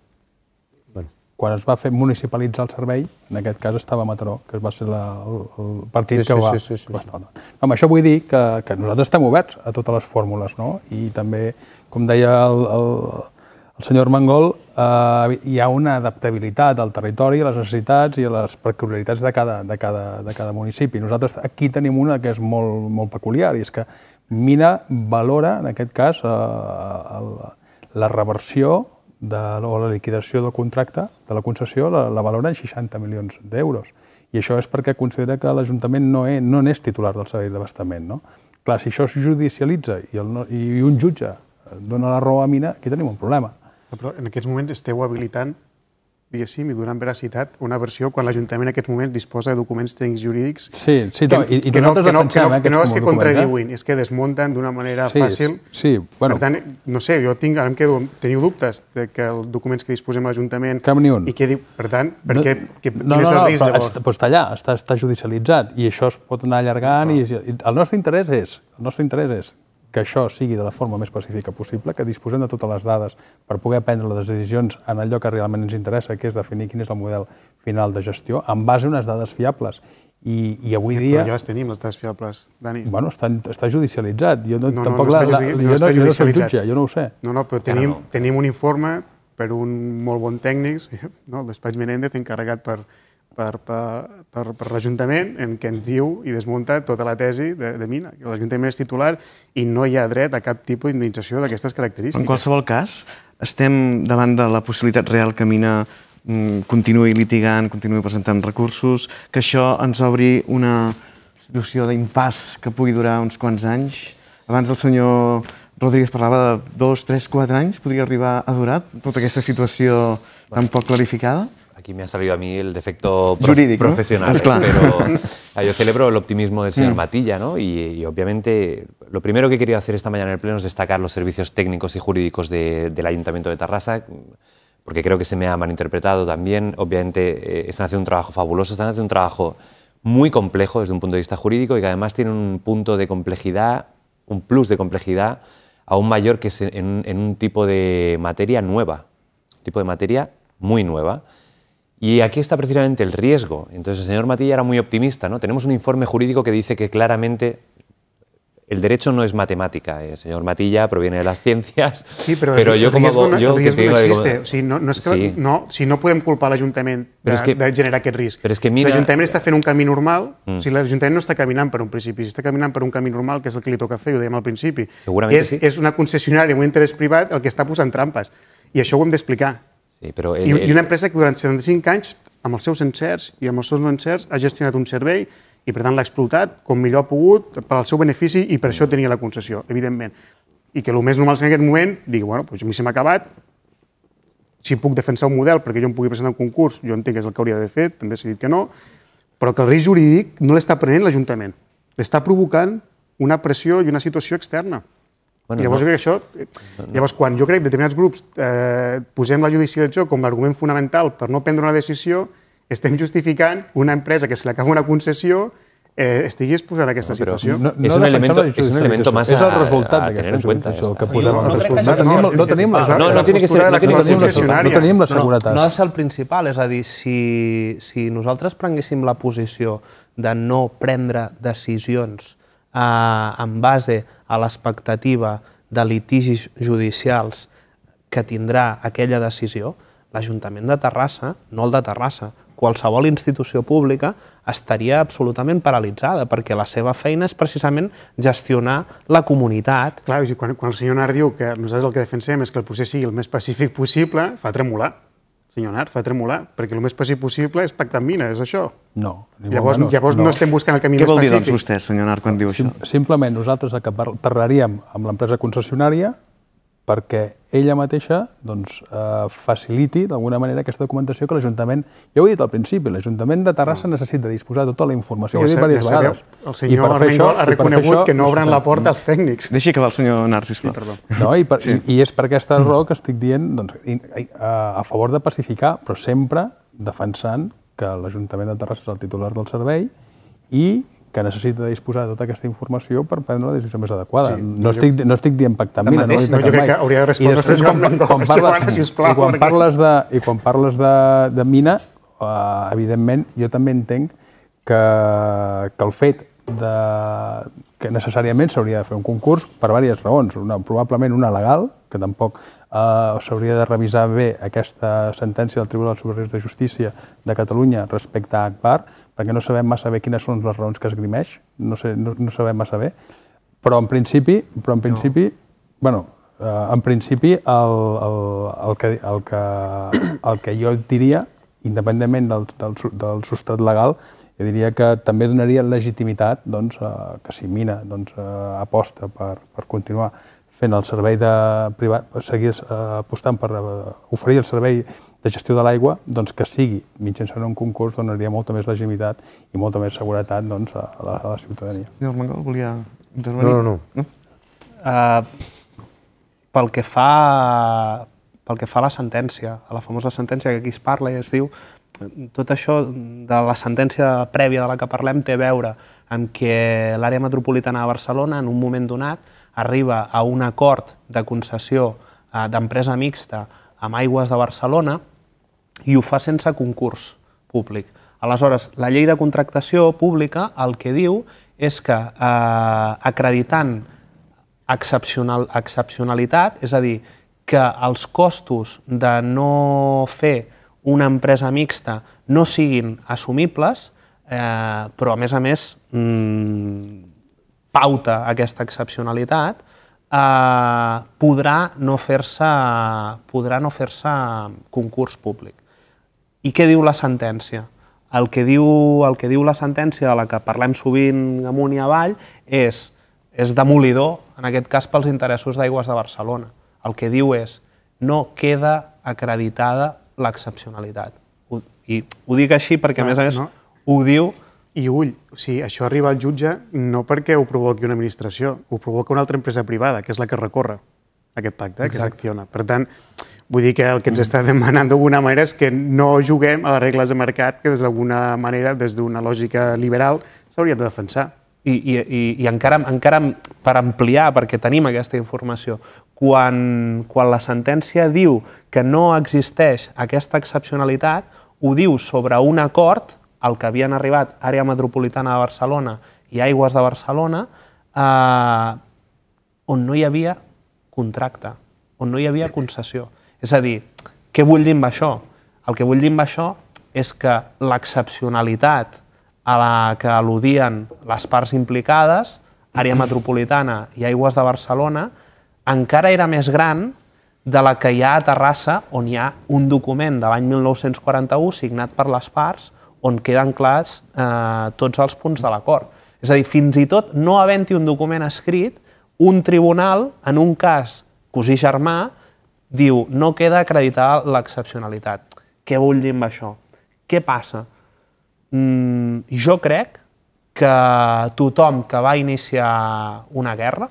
quan es va fer municipalitzar el servei, en aquest cas estava a Mataró, que va ser la, el, el partit sí, que, va, sí, sí, sí, que va estar. Sí. No, això vull dir que, que nosaltres estem oberts a totes les fórmules, no? I també, com deia el, el, el senyor Mangol, eh, hi ha una adaptabilitat al territori, a les necessitats i a les peculiaritats de cada, de cada, de cada municipi. Nosaltres aquí tenim una que és molt, molt peculiar, i és que Mina valora, en aquest cas, eh, el, la reversió de, o la liquidació del contracte, de la concessió, la, la valora en 60 milions d'euros. I això és perquè considera que l'Ajuntament no, és, e, no n'és titular del servei d'abastament. No? Clar, si això es judicialitza i, el, i un jutge dona la raó a Mina, aquí tenim un problema. Però en aquests moments esteu habilitant diguéssim, i donant veracitat una versió quan l'Ajuntament en aquest moment disposa de documents tècnics jurídics sí, sí, que, no, i, que, no, que, no, que, no, eh, que no és que eh? contradiuin, és que desmunten d'una manera sí, fàcil. Sí, bueno. Per tant, no sé, jo tinc, ara em quedo, teniu dubtes de que els documents que disposem a l'Ajuntament... Cap ni un. I que diu, per tant, per no, què, que, no, quin és el risc no, llavors? però està allà, està, està judicialitzat i això es pot anar allargant no. i, i el nostre interès és, el nostre interès és que això sigui de la forma més pacífica possible, que disposem de totes les dades per poder prendre les decisions en allò que realment ens interessa, que és definir quin és el model final de gestió, en base a unes dades fiables. I, i avui dia... Però ja les tenim, les dades fiables, Dani. Bueno, està, està judicialitzat. Jo no, no, tampoc no, no, la, la, no, jo, no, jo no jutge, jo no ho sé. No, no, però tenim, no. tenim un informe per un molt bon tècnic, no? l'Espatx Menéndez, encarregat per, per, per per, per l'Ajuntament en què ens diu i desmunta tota la tesi de, de mina, que l'Ajuntament és titular i no hi ha dret a cap tipus d'indemnització d'aquestes característiques. En qualsevol cas, estem davant de la possibilitat real que mina mm, continuï litigant, continuï presentant recursos, que això ens obri una situació d'impàs que pugui durar uns quants anys. Abans el senyor Rodríguez parlava de dos, tres, quatre anys, podria arribar a durar tota aquesta situació tan poc clarificada? aquí me ha salido a mí el defecto Jurídico, profesional. Pero yo celebro el optimismo del señor mm. Matilla, ¿no? Y, obviamente lo primero que he querido hacer esta mañana en el Pleno es destacar los servicios técnicos y jurídicos del Ayuntamiento de Tarrasa, porque creo que se me ha malinterpretado también. Obviamente eh, están haciendo un trabajo fabuloso, están haciendo un trabajo muy complejo desde un punto de vista jurídico y que además tiene un punto de complejidad, un plus de complejidad aún mayor que en, en un tipo de materia nueva, tipo de materia muy nueva. Y aquí está precisamente el riesgo. Entonces el señor Matilla era muy optimista. ¿no? Tenemos un informe jurídico que dice que claramente el derecho no es matemática. El señor Matilla proviene de las ciencias. Sí, pero, pero el, yo riesgo, como, no, yo, no existe. Si no, no, que, culpar al ayuntamiento que, de generar aquel riesgo. Pero es que Si un camino normal, mm. si el ayuntamiento no está caminando por un principio, si está caminando por un camino normal, que es el que le toca de lo decíamos al principio, es una concesionaria, un interés privado, el que está puso trampas. Y Y lo ho explicar explicar. Sí, però ell, I, ell... I una empresa que durant 75 anys, amb els seus encerts i amb els seus no encerts, ha gestionat un servei i, per tant, l'ha explotat com millor ha pogut per al seu benefici i per això tenia la concessió, evidentment. I que el més normal és que en aquest moment digui, bueno, doncs a mi se m'ha acabat, si puc defensar un model perquè jo em pugui presentar un concurs, jo entenc que és el que hauria de fer, també s'ha dit que no, però que el risc jurídic no l'està prenent l'Ajuntament. L'està provocant una pressió i una situació externa. Bueno, llavors, no. crec que això... Eh, llavors, quan jo crec que determinats grups eh, posem la judicialització com l'argument fonamental per no prendre una decisió, estem justificant una empresa que se li acaba una concessió eh, estigui exposant a aquesta no, situació. No, no és, un element, és un element massa és el resultat d'aquesta judicialització. Que posem. No, no, no, tenim, no tenim la, no, no, tenim que ser, no, no, tenim la seguretat. No, no, és el principal, és a dir, si, si nosaltres prenguéssim la posició de no prendre decisions eh, en base a a l'expectativa de litigis judicials que tindrà aquella decisió, l'Ajuntament de Terrassa, no el de Terrassa, qualsevol institució pública estaria absolutament paralitzada, perquè la seva feina és precisament gestionar la comunitat. Clar, quan, quan el senyor Nard diu que nosaltres el que defensem és que el procés sigui el més pacífic possible, fa tremolar. Senyor Nart, fa tremolar, perquè el més pacífic possible és pactar amb és això? No. Llavors, no, llavors no. no estem buscant el camí Què més pacífic. Què vol dir, doncs, vostè, senyor Nart, quan diu Sim, això? Simplement nosaltres parlaríem amb l'empresa concessionària perquè ella mateixa doncs, eh, faciliti d'alguna manera aquesta documentació que l'Ajuntament, ja ho he dit al principi, l'Ajuntament de Terrassa mm. necessita disposar de tota la informació, ja ho he dit diverses ja vegades. Sabeu, el senyor Armengol ha reconegut això, que no obren doncs, la mm. porta als tècnics. Deixi va el senyor Narcís, Sí, perdó. no, i, per, sí. i, i és per aquesta raó que estic dient doncs, a favor de pacificar, però sempre defensant que l'Ajuntament de Terrassa és el titular del servei i que necessita disposar de tota aquesta informació per prendre la decisió més adequada. Sí, no, estic, no estic dient pactar amb no, no, jo crec mai. que hauria de respondre després, quan, quan, quan, parles, sisplau, i quan perquè... parles de, I quan parles de, de mina, uh, evidentment, jo també entenc que, que el fet de, que necessàriament s'hauria de fer un concurs per diverses raons. Una, probablement una legal, que tampoc eh, s'hauria de revisar bé aquesta sentència del Tribunal Superior de Justícia de Catalunya respecte a Akbar, perquè no sabem massa bé quines són les raons que es grimeix, no, sé, no, no sabem massa bé, però en principi, però en principi no. bueno, eh, en principi el, el, el, que, el, que, el que jo diria, independentment del, del, del substrat legal, jo diria que també donaria legitimitat doncs, a, que si Mina doncs, a, aposta per, per continuar fent el servei de privat, seguir eh, apostant per eh, oferir el servei de gestió de l'aigua, doncs que sigui mitjançant un concurs donaria molta més legitimitat i molta més seguretat doncs, a, la, a la ciutadania. Senyor Mangol, volia intervenir? No, no, no. no? Uh, pel, que fa, pel que fa a la sentència, a la famosa sentència que aquí es parla i es diu tot això de la sentència prèvia de la que parlem té a veure amb que l'àrea metropolitana de Barcelona, en un moment donat, arriba a un acord de concessió eh, d'empresa mixta amb Aigües de Barcelona i ho fa sense concurs públic. Aleshores, la llei de contractació pública el que diu és que eh, acreditant excepcional, excepcionalitat, és a dir, que els costos de no fer una empresa mixta no siguin assumibles, eh, però a més a més mm, pauta aquesta excepcionalitat, eh, podrà no fer-se no fer concurs públic. I què diu la sentència? El que diu, el que diu la sentència, de la que parlem sovint amunt i avall, és, és demolidor, en aquest cas, pels interessos d'Aigües de Barcelona. El que diu és no queda acreditada l'excepcionalitat. I ho dic així perquè, a més a ah, més, ho diu... I ull, o sigui, això arriba al jutge no perquè ho provoqui una administració, ho provoca una altra empresa privada, que és la que recorre aquest pacte, que s'acciona. Per tant, vull dir que el que ens està demanant d'alguna manera és que no juguem a les regles de mercat que des d'alguna manera, des d'una lògica liberal, s'hauria de defensar. I, i, i encara, encara per ampliar, perquè tenim aquesta informació, quan, quan la sentència diu que no existeix aquesta excepcionalitat, ho diu sobre un acord al que havien arribat àrea metropolitana de Barcelona i Aigües de Barcelona, eh, on no hi havia contracte, on no hi havia concessió. És a dir, què vull dir amb això? El que vull dir amb això és que l'excepcionalitat a la que al·ludien les parts implicades, àrea metropolitana i aigües de Barcelona, encara era més gran de la que hi ha a Terrassa, on hi ha un document de l'any 1941 signat per les parts, on queden clars eh, tots els punts de l'acord. És a dir, fins i tot no havent-hi un document escrit, un tribunal, en un cas cosí-germà, diu no queda acreditada l'excepcionalitat. Què vull dir amb això? Què passa? Mm, jo crec que tothom que va iniciar una guerra,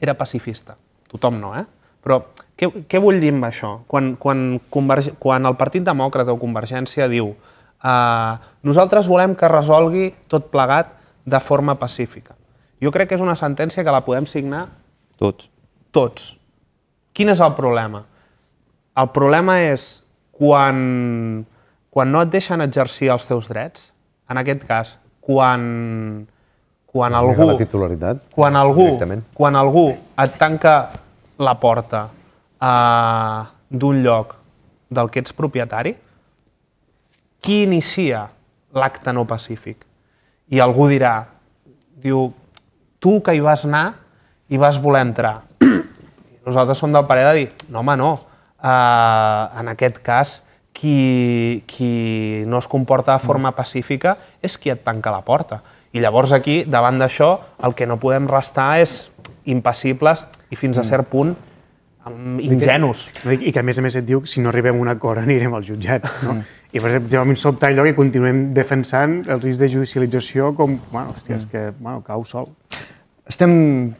era pacifista. Tothom no, eh? Però què, què vull dir amb això? Quan, quan, Converg... quan el Partit Demòcrata o Convergència diu eh, nosaltres volem que resolgui tot plegat de forma pacífica. Jo crec que és una sentència que la podem signar... Tots. Tots. Quin és el problema? El problema és quan, quan no et deixen exercir els teus drets, en aquest cas, quan quan algú... La titularitat. Quan algú, quan algú et tanca la porta eh, d'un lloc del que ets propietari, qui inicia l'acte no pacífic? I algú dirà, diu, tu que hi vas anar i vas voler entrar. Nosaltres som del parer de dir, no, home, no. Eh, en aquest cas, qui, qui no es comporta de forma pacífica és qui et tanca la porta. I llavors aquí, davant d'això, el que no podem restar és impassibles i fins a mm. cert punt ingenus. I que, I que, a més a més, et diu que si no arribem a un acord anirem al jutjat. No? Mm. I, per exemple, a mi em sobta allò que continuem defensant el risc de judicialització com, bueno, hòstia, és mm. que bueno, cau sol. Estem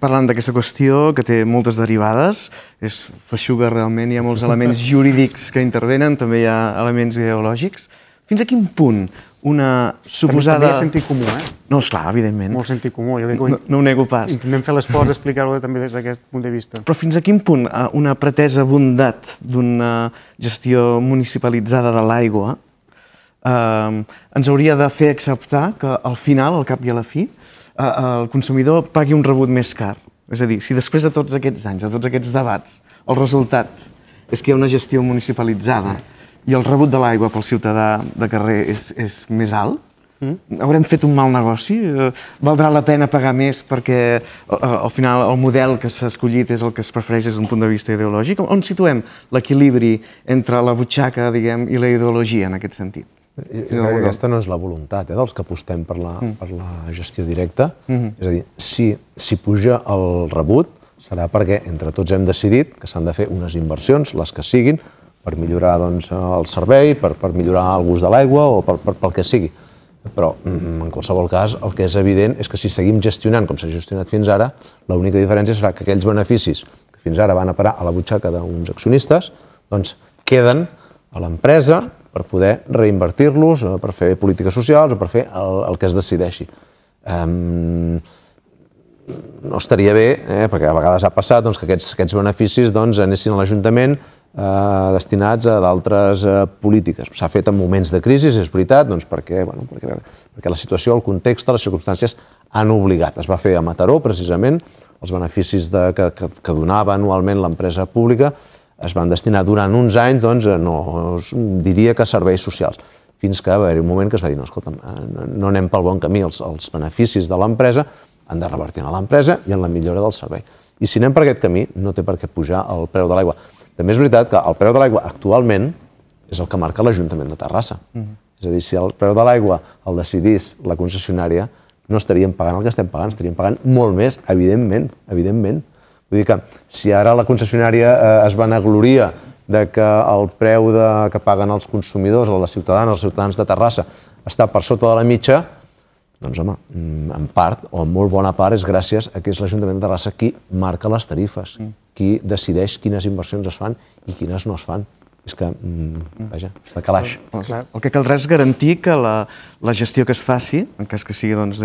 parlant d'aquesta qüestió que té moltes derivades, és feixuga realment, hi ha molts elements jurídics que intervenen, també hi ha elements ideològics. Fins a quin punt una suposada... També, hi ha sentit comú, eh? No, esclar, evidentment. Molt sentit comú, jo crec que... No, ho nego pas. Intentem fer l'esforç d'explicar-ho també des d'aquest punt de vista. Però fins a quin punt eh, una pretesa bondat d'una gestió municipalitzada de l'aigua eh, ens hauria de fer acceptar que al final, al cap i a la fi, eh, el consumidor pagui un rebut més car? És a dir, si després de tots aquests anys, de tots aquests debats, el resultat és que hi ha una gestió municipalitzada, i el rebut de l'aigua pel ciutadà de carrer és, és més alt? Mm. Haurem fet un mal negoci? Eh, valdrà la pena pagar més perquè eh, al final el model que s'ha escollit és el que es prefereix des d'un punt de vista ideològic? On situem l'equilibri entre la butxaca diguem, i la ideologia en aquest sentit? Jo eh, crec aquesta no és la voluntat eh, dels que apostem per la, mm. per la gestió directa. Mm -hmm. És a dir, si, si puja el rebut, serà perquè entre tots hem decidit que s'han de fer unes inversions, les que siguin, per millorar doncs, el servei, per, per millorar el gust de l'aigua o per, per, pel que sigui. Però, mm, en qualsevol cas, el que és evident és que si seguim gestionant com s'ha gestionat fins ara, l'única diferència serà que aquells beneficis que fins ara van a parar a la butxaca d'uns accionistes, doncs queden a l'empresa per poder reinvertir-los, eh, per fer polítiques socials o per fer el, el que es decideixi. Um, no estaria bé, eh, perquè a vegades ha passat doncs, que aquests, aquests beneficis doncs, anessin a l'Ajuntament Eh, destinats a d'altres eh, polítiques. S'ha fet en moments de crisi, és veritat, doncs perquè, bueno, perquè, perquè la situació, el context, les circumstàncies han obligat. Es va fer a Mataró, precisament, els beneficis de, que, que, que donava anualment l'empresa pública es van destinar durant uns anys, doncs, no, diria que serveis socials. Fins que va haver un moment que es va dir, no, escolta, eh, no anem pel bon camí, els, els beneficis de l'empresa han de revertir a l'empresa i en la millora del servei. I si anem per aquest camí, no té per què pujar el preu de l'aigua. També és veritat que el preu de l'aigua actualment és el que marca l'Ajuntament de Terrassa. Mhm. És a dir, si el preu de l'aigua el decidís la concessionària, no estaríem pagant el que estem pagant, estaríem pagant molt més, evidentment, evidentment. Vull dir que si ara la concessionària eh, es vanagloria de que el preu de, que paguen els consumidors, o les ciutadanes, els ciutadans de Terrassa, està per sota de la mitja, doncs home, mm, en part, o en molt bona part, és gràcies a que és l'Ajuntament de Terrassa qui marca les tarifes, mm qui decideix quines inversions es fan i quines no es fan. És que, mm, vaja, és de calaix. Clar. El que caldrà és garantir que la, la gestió que es faci, en cas que sigui doncs,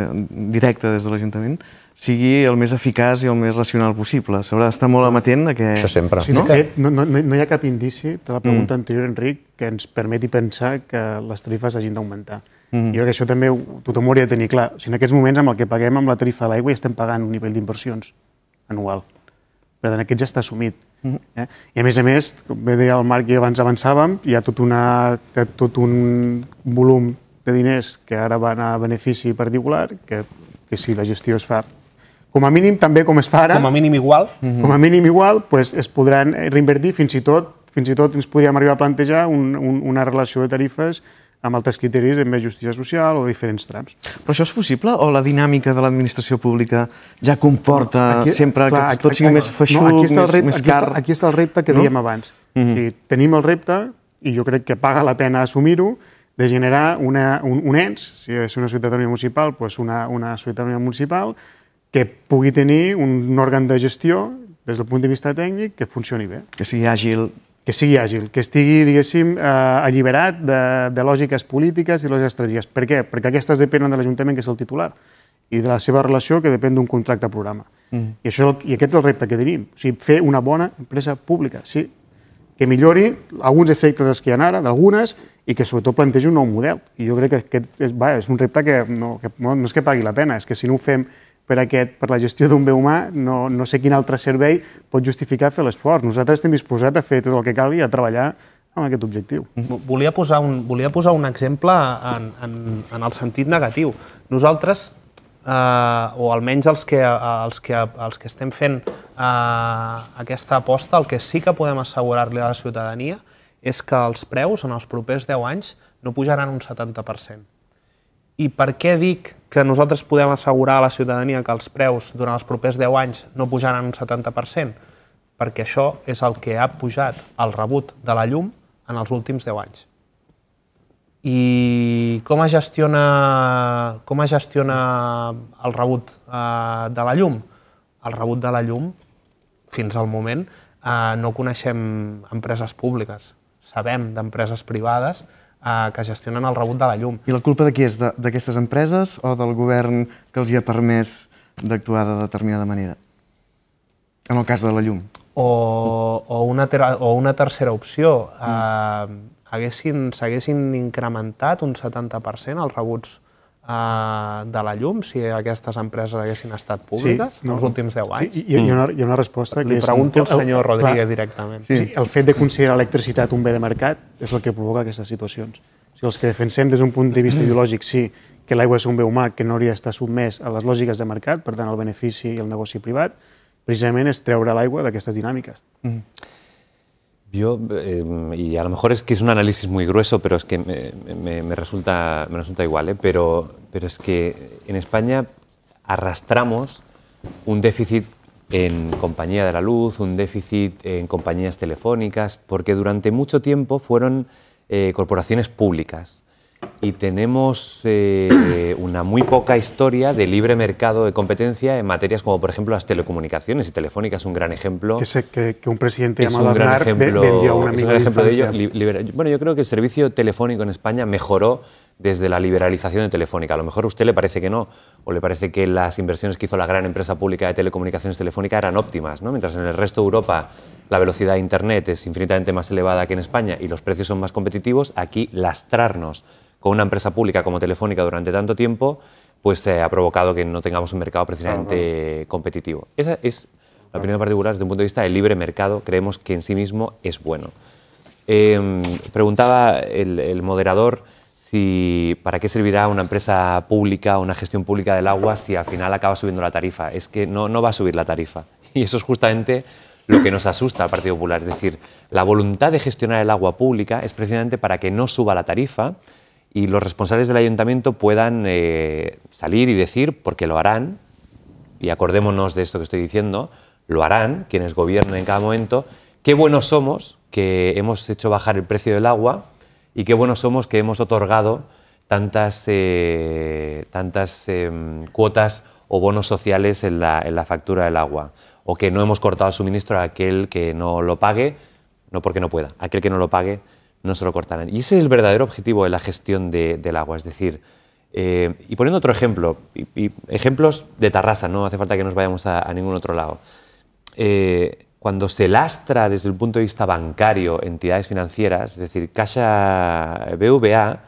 directa des de l'Ajuntament, sigui el més eficaç i el més racional possible. S'haurà d'estar molt amatent a que... Això sempre. Sí, no? no, no, no hi ha cap indici de la pregunta mm. anterior, Enric, que ens permeti pensar que les tarifes hagin d'augmentar. Mm. Jo crec que això també tothom ho hauria de tenir clar. O si sigui, en aquests moments, amb el que paguem amb la tarifa de l'aigua, ja estem pagant un nivell d'inversions anual. Per tant, aquest ja està assumit. Mm -hmm. eh? I a més a més, com bé deia el Marc i abans avançàvem, hi ha tot, una, tot un volum de diners que ara van a benefici particular, que, que si la gestió es fa com a mínim, també com es fa ara... Com a mínim igual. Mm -hmm. Com a mhm. mínim igual, pues, es podran reinvertir fins i tot fins i tot ens podríem arribar a plantejar un, un, una relació de tarifes amb altres criteris en més justícia social o diferents trams. Però això és possible o la dinàmica de l'administració pública ja comporta aquí, sempre clar, que tot sigui més feixuc, no, aquí està el repte, més, més car? Aquí està, aquí està el repte que no? dèiem abans. Mhm. o sigui, tenim el repte, i jo crec que paga la pena assumir-ho, de generar una, un, un ens, si és una ciutadania municipal, doncs una, una ciutadania municipal que pugui tenir un òrgan de gestió des del punt de vista tècnic que funcioni bé. Que sigui àgil, que sigui àgil, que estigui, diguéssim, eh, alliberat de, de lògiques polítiques i lògiques estratègies. Per què? Perquè aquestes depenen de l'Ajuntament, que és el titular, i de la seva relació, que depèn d'un contracte programa. Mm. I, això el, I aquest és el repte que tenim. O sigui, fer una bona empresa pública, sí, que millori alguns efectes dels que hi ha ara, d'algunes, i que sobretot plantegi un nou model. I jo crec que aquest és, va, és un repte que no, que no, no és que pagui la pena, és que si no ho fem per, aquest, per la gestió d'un bé humà, no, no sé quin altre servei pot justificar fer l'esforç. Nosaltres estem disposats a fer tot el que calgui, a treballar amb aquest objectiu. Volia posar un, volia posar un exemple en, en, en el sentit negatiu. Nosaltres, eh, o almenys els que, els que, els que estem fent eh, aquesta aposta, el que sí que podem assegurar-li a la ciutadania és que els preus en els propers 10 anys no pujaran un 70%. I per què dic que nosaltres podem assegurar a la ciutadania que els preus durant els propers 10 anys no pujaran un 70%? Perquè això és el que ha pujat el rebut de la llum en els últims 10 anys. I com es gestiona, com es gestiona el rebut eh, de la llum? El rebut de la llum, fins al moment, eh, no coneixem empreses públiques. Sabem d'empreses privades eh, que gestionen el rebut de la llum. I la culpa de qui és? D'aquestes empreses o del govern que els hi ha permès d'actuar de determinada manera? En el cas de la llum. O, o, una, ter o una tercera opció. Eh, mm. haguessin, s'haguessin incrementat un 70% els rebuts Eh, de la llum si aquestes empreses haguessin estat públiques sí, no, els últims 10 anys? Sí, hi, hi, ha una, hi ha una resposta que Li és... pregunto al senyor el, Rodríguez clar, directament. Sí. sí, el fet de considerar l'electricitat un bé de mercat és el que provoca aquestes situacions. Si els que defensem des d'un punt de vista ideològic, sí, que l'aigua és un bé humà que no hauria d'estar sotmès a les lògiques de mercat, per tant, el benefici i el negoci privat, precisament és treure l'aigua d'aquestes dinàmiques. Mm. Yo, em, y a lo mejor es que es un análisis muy grueso, pero es que me, me, resulta, me resulta igual, ¿eh? pero, es que en España arrastramos un déficit en compañía de la luz, un déficit en compañías telefónicas, porque durante mucho tiempo fueron eh, corporaciones públicas y tenemos eh, una muy poca historia de libre mercado de competencia en materias como, por ejemplo, las telecomunicaciones y telefónica es un gran ejemplo. Que, sé que, un presidente llamado un vendió una de ello. bueno, yo creo que el servicio telefónico en España mejoró desde la liberalización de Telefónica. A lo mejor a usted le parece que no, o le parece que las inversiones que hizo la gran empresa pública de telecomunicaciones Telefónica eran óptimas, ¿no? mientras en el resto de Europa la velocidad de Internet es infinitamente más elevada que en España y los precios son más competitivos, aquí lastrarnos con una empresa pública como Telefónica durante tanto tiempo, pues eh, ha provocado que no tengamos un mercado precisamente competitivo. Esa es la opinión particular desde un punto de vista del libre mercado, creemos que en sí mismo es bueno. Em, preguntaba el, moderador si para qué servirá una empresa pública, o una gestión pública del agua, si al final acaba subiendo la tarifa. Es que no, no va a subir la tarifa. Y eso es justamente lo que nos asusta al Partido Popular. Es decir, la voluntad de gestionar el agua pública es precisamente para que no suba la tarifa, y los responsables del ayuntamiento puedan eh, salir y decir, porque lo harán, y acordémonos de esto que estoy diciendo, lo harán quienes gobiernen en cada momento, qué buenos somos que hemos hecho bajar el precio del agua y qué buenos somos que hemos otorgado tantas, eh, tantas em, cuotas o bonos sociales en la, en la factura del agua, o que no hemos cortado suministro a aquel que no lo pague, no porque no pueda, aquel que no lo pague no se lo cortarán Y ese es el verdadero objetivo de la gestión del agua, es decir, eh, y poniendo otro ejemplo, ejemplos de Tarrasa, no hace falta que nos vayamos a, ningún otro lado. Eh, cuando se lastra desde el punto de vista bancario entidades financieras, es decir, Casa BVA,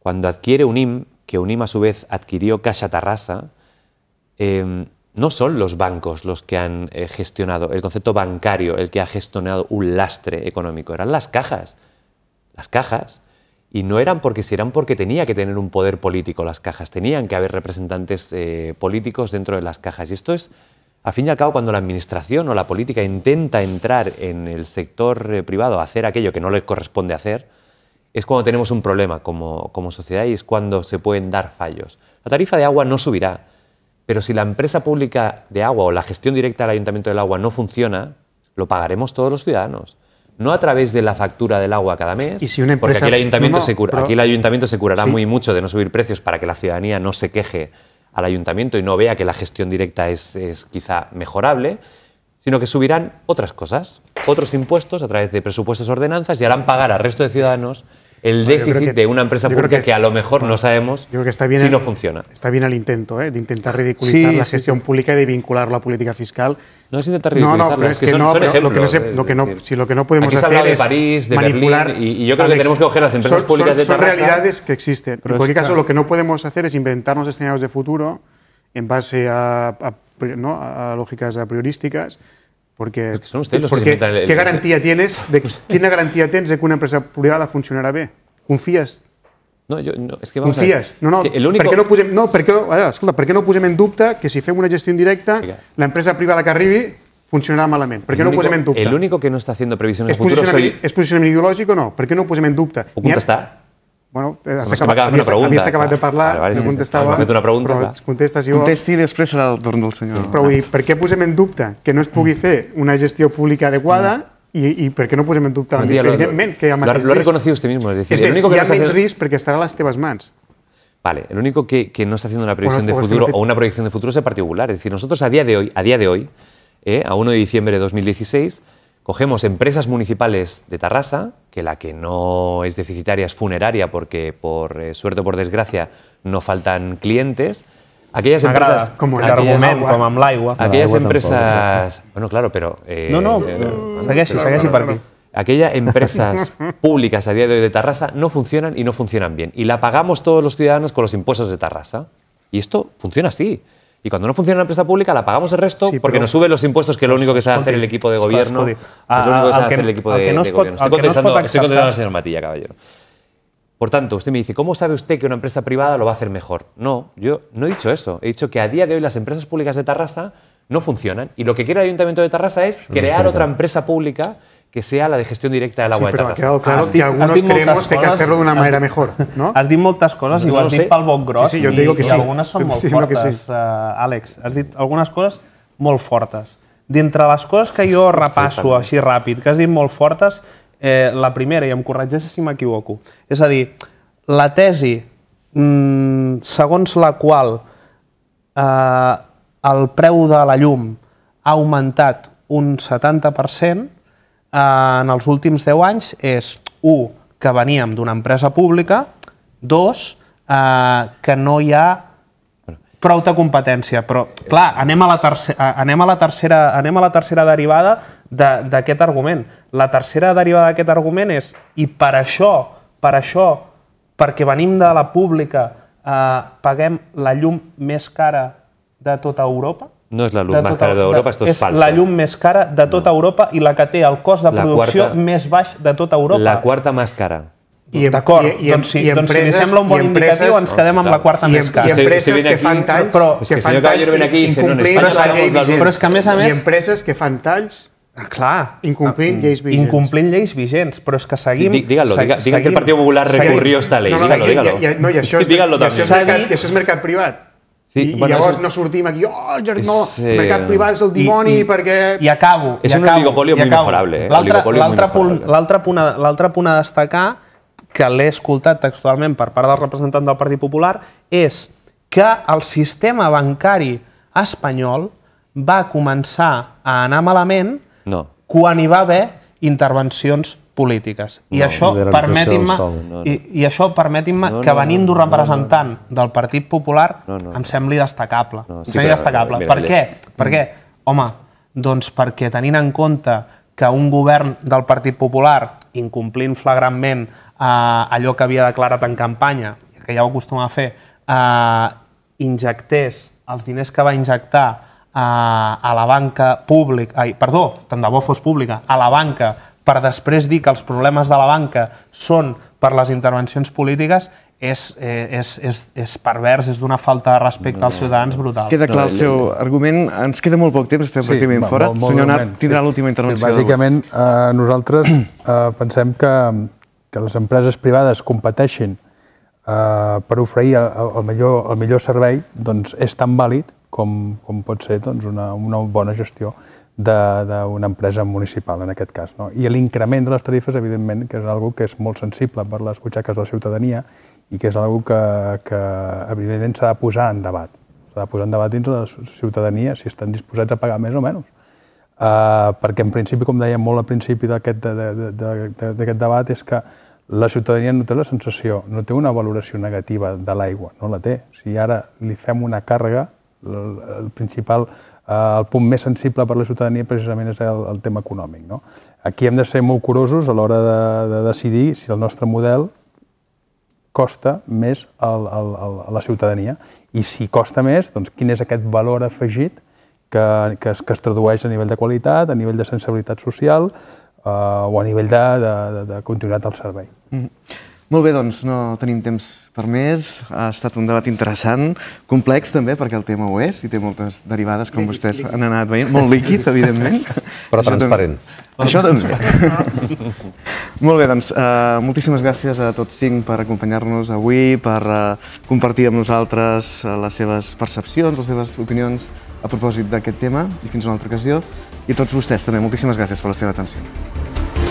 cuando adquiere UNIM, que UNIM a su vez adquirió Caixa Tarrasa, em, no son los bancos los que han eh, gestionado el concepto bancario, el que ha gestionado un lastre económico, eran las cajas las cajas, y no eran porque si eran porque tenía que tener un poder político las cajas, tenían que haber representantes eh, políticos dentro de las cajas. Y esto es, a fin y al cabo, cuando la administración o la política intenta entrar en el sector eh, privado a hacer aquello que no le corresponde hacer, es cuando tenemos un problema como, como sociedad y es cuando se pueden dar fallos. La tarifa de agua no subirá, pero si la empresa pública de agua o la gestión directa del ayuntamiento del agua no funciona, lo pagaremos todos los ciudadanos no a través de la factura del agua cada mes. Y porque aquí el ayuntamiento, se, aquí el ayuntamiento se curará muy mucho de no subir precios para que la ciudadanía no se queje al ayuntamiento y no vea que la gestión directa es, quizá mejorable, sino que subirán otras cosas, otros impuestos a través de presupuestos, ordenanzas y harán pagar al resto de ciudadanos el déficit de una empresa pública que, a lo mejor no sabemos si no funciona. Está bien el intento ¿eh? de intentar ridiculizar la gestión pública y de vincular la política fiscal. No es intentar ridiculizar, no, no, pero es que, lo que no, lo que no, si lo que no podemos aquí hacer de París, de manipular. Berlín, y, yo creo que tenemos que coger las empresas públicas de Son realidades que existen. en cualquier caso, lo que no podemos hacer es inventarnos escenarios de futuro en base a, a, a, a lógicas priorísticas. Porque, es que son ustedes los porque, que el... ¿qué garantía tienes? De, ¿Qué garantía tienes de que una empresa privada funcionará bé? Confies? No, jo, no, és que vamos Confies? A no, no, que único... per què no posem, no, per què no, ara, escolta, per què no posem en dubte que si fem una gestió indirecta, l'empresa privada que arribi funcionará malamente. ¿Por qué no posem en dubte? El único que no está haciendo previsiones futuras... ¿Es posicionamiento soy... ideológico o no? ¿Por qué no posem en dubte? Ho contestar? Bueno, eh, has acabat, havies, pregunta, havies acabat de parlar, vale, vale, no sí, contestava, sí, sí. una pregunta, però clar. contestes jo. Contesti i després serà el torn del senyor. Però vull dir, per què posem en dubte que no es pugui mm. fer una gestió pública adequada mm. i, i per què no posem en dubte? Matías, no, evidentment que hi ha mateix lo, lo has reconocido usted mismo. Es decir, es més, hi ha menys risc perquè estarà a les teves mans. Vale, el único que, que no está haciendo una previsión bueno, de futuro o una proyección de futuro es el Partido Popular. Es decir, nosotros a día de hoy, a día de hoy, eh, a 1 de diciembre de 2016, cogemos empresas municipales de Tarrasa, la que no es deficitaria es funeraria, porque por eh, suerte o por desgracia no faltan clientes. Aquellas empresas, como el argumento, como Bueno, claro, pero... no, no, Aquellas empresas públicas a día de hoy de Tarrasa no funcionan y no funcionan bien. Y la pagamos todos los ciudadanos con los impuestos de Tarrasa. Y esto funciona así. Y cuando no funciona una empresa pública, la pagamos el resto porque nos suben los impuestos, que es lo pues único que sabe hacer el equipo de gobierno. que al señor Matilla, caballero. Por tanto, usted me dice, ¿cómo sabe usted que una empresa privada lo va a hacer mejor? No, yo no he dicho eso. He dicho que a día de hoy las empresas públicas de Tarrasa no funcionan. Y lo que quiere el Ayuntamiento de Tarrasa es crear otra empresa pública que sea la de gestión directa del agua sí, de Terrassa. però ha quedat clar que alguns algunos creemos que hay que hacerlo de una manera mejor, no? Has dit moltes coses i no ho has dit pel boc gros sí, sí, jo te digo que sí. i algunes són molt sí, fortes, sí. uh, eh, Àlex. Has dit algunes coses molt fortes. D'entre les coses que jo repasso així ràpid, que has dit molt fortes, eh, la primera, i em corregeixes si m'equivoco, és a dir, la tesi mm, segons la qual eh, el preu de la llum ha augmentat un 70%, Eh, en els últims 10 anys és, un, que veníem d'una empresa pública, dos, eh, que no hi ha prou de competència, però clar, anem a la tercera, anem a la tercera, anem a la tercera derivada d'aquest de, argument. La tercera derivada d'aquest argument és, i per això, per això, perquè venim de la pública, eh, paguem la llum més cara de tota Europa? No és la llum més cara tota- d'Europa, esto és, és És la llum més cara de tota Europa i la que té el cost de la producció quarta, més baix de tota Europa. La quarta més cara. D'acord, doncs, si, i doncs si doncs sembla un bon empreses, indicatiu, ens quedem amb la quarta i, més cara. I empreses que fan talls, però, que, fan talls aquí incomplint la llei vigent. Però és que, a més a més... I empreses que fan talls ah, Clar. Incomplint ah, lleis vigents. Incomplint lleis vigents, però és que seguim... Dígalo, diga, diga que el Partit Popular recurrió esta ley. Dígalo, dígalo. No, i això és mercat privat. Sí, I, bueno, llavors és... no sortim aquí, oh, el germà, no, sí. el mercat eh, privat és el dimoni I, i, perquè... I acabo. És un oligopoli molt mejorable. Eh, l'altre punt a destacar, que l'he escoltat textualment per part del representant del Partit Popular, és que el sistema bancari espanyol va començar a anar malament no. quan hi va haver intervencions polítiques. I, no, això permetin-me no, no. i, i això permetin-me no, no, que venint d'un representant no, no. del Partit Popular no, no. em sembli destacable. No, sí, em sembli destacable. Mira, per què? Mm. Per què? Home, doncs perquè tenint en compte que un govern del Partit Popular, incomplint flagrantment eh, allò que havia declarat en campanya, que ja ho acostuma a fer, eh, injectés els diners que va injectar eh, a la banca pública, ai, perdó, tant de bo fos pública, a la banca per després dir que els problemes de la banca són per les intervencions polítiques és, eh, és, és, és pervers, és d'una falta de respecte no, als ciutadans brutal. Queda clar el seu argument. Ens queda molt poc temps, estem sí, pràcticament fora. Molt, molt Senyor Nart, tindrà l'última intervenció. Sí, bàsicament, eh, nosaltres eh, pensem que, que les empreses privades competeixin eh, per oferir el, el, millor, el millor servei doncs és tan vàlid com, com pot ser doncs, una, una bona gestió d'una empresa municipal, en aquest cas. No? I l'increment de les tarifes, evidentment, que és cosa que és molt sensible per les butxaques de la ciutadania i que és algo que, que evidentment, s'ha de posar en debat. S'ha de posar en debat dins de la ciutadania si estan disposats a pagar més o menys. Uh, perquè, en principi, com dèiem molt al principi d'aquest de, de, de, debat, és que la ciutadania no té la sensació, no té una valoració negativa de l'aigua, no la té. Si ara li fem una càrrega, el, el principal Eh, el punt més sensible per a la ciutadania precisament és el, el tema econòmic. No? Aquí hem de ser molt curosos a l'hora de, de decidir si el nostre model costa més el, el, el, a la ciutadania i si costa més, doncs quin és aquest valor afegit que, que, es, que es tradueix a nivell de qualitat, a nivell de sensibilitat social eh, o a nivell de, de, de, de continuïtat del servei. Mm -hmm. Molt bé, doncs no tenim temps per més. Ha estat un debat interessant, complex també, perquè el tema ho és i té moltes derivades, com líquid, vostès líquid. han anat veient. Molt líquid, evidentment. Però Això transparent. També... Això també. Molt bé, doncs uh, moltíssimes gràcies a tots cinc per acompanyar-nos avui, per uh, compartir amb nosaltres uh, les seves percepcions, les seves opinions a propòsit d'aquest tema i fins a una altra ocasió. I a tots vostès també, moltíssimes gràcies per la seva atenció.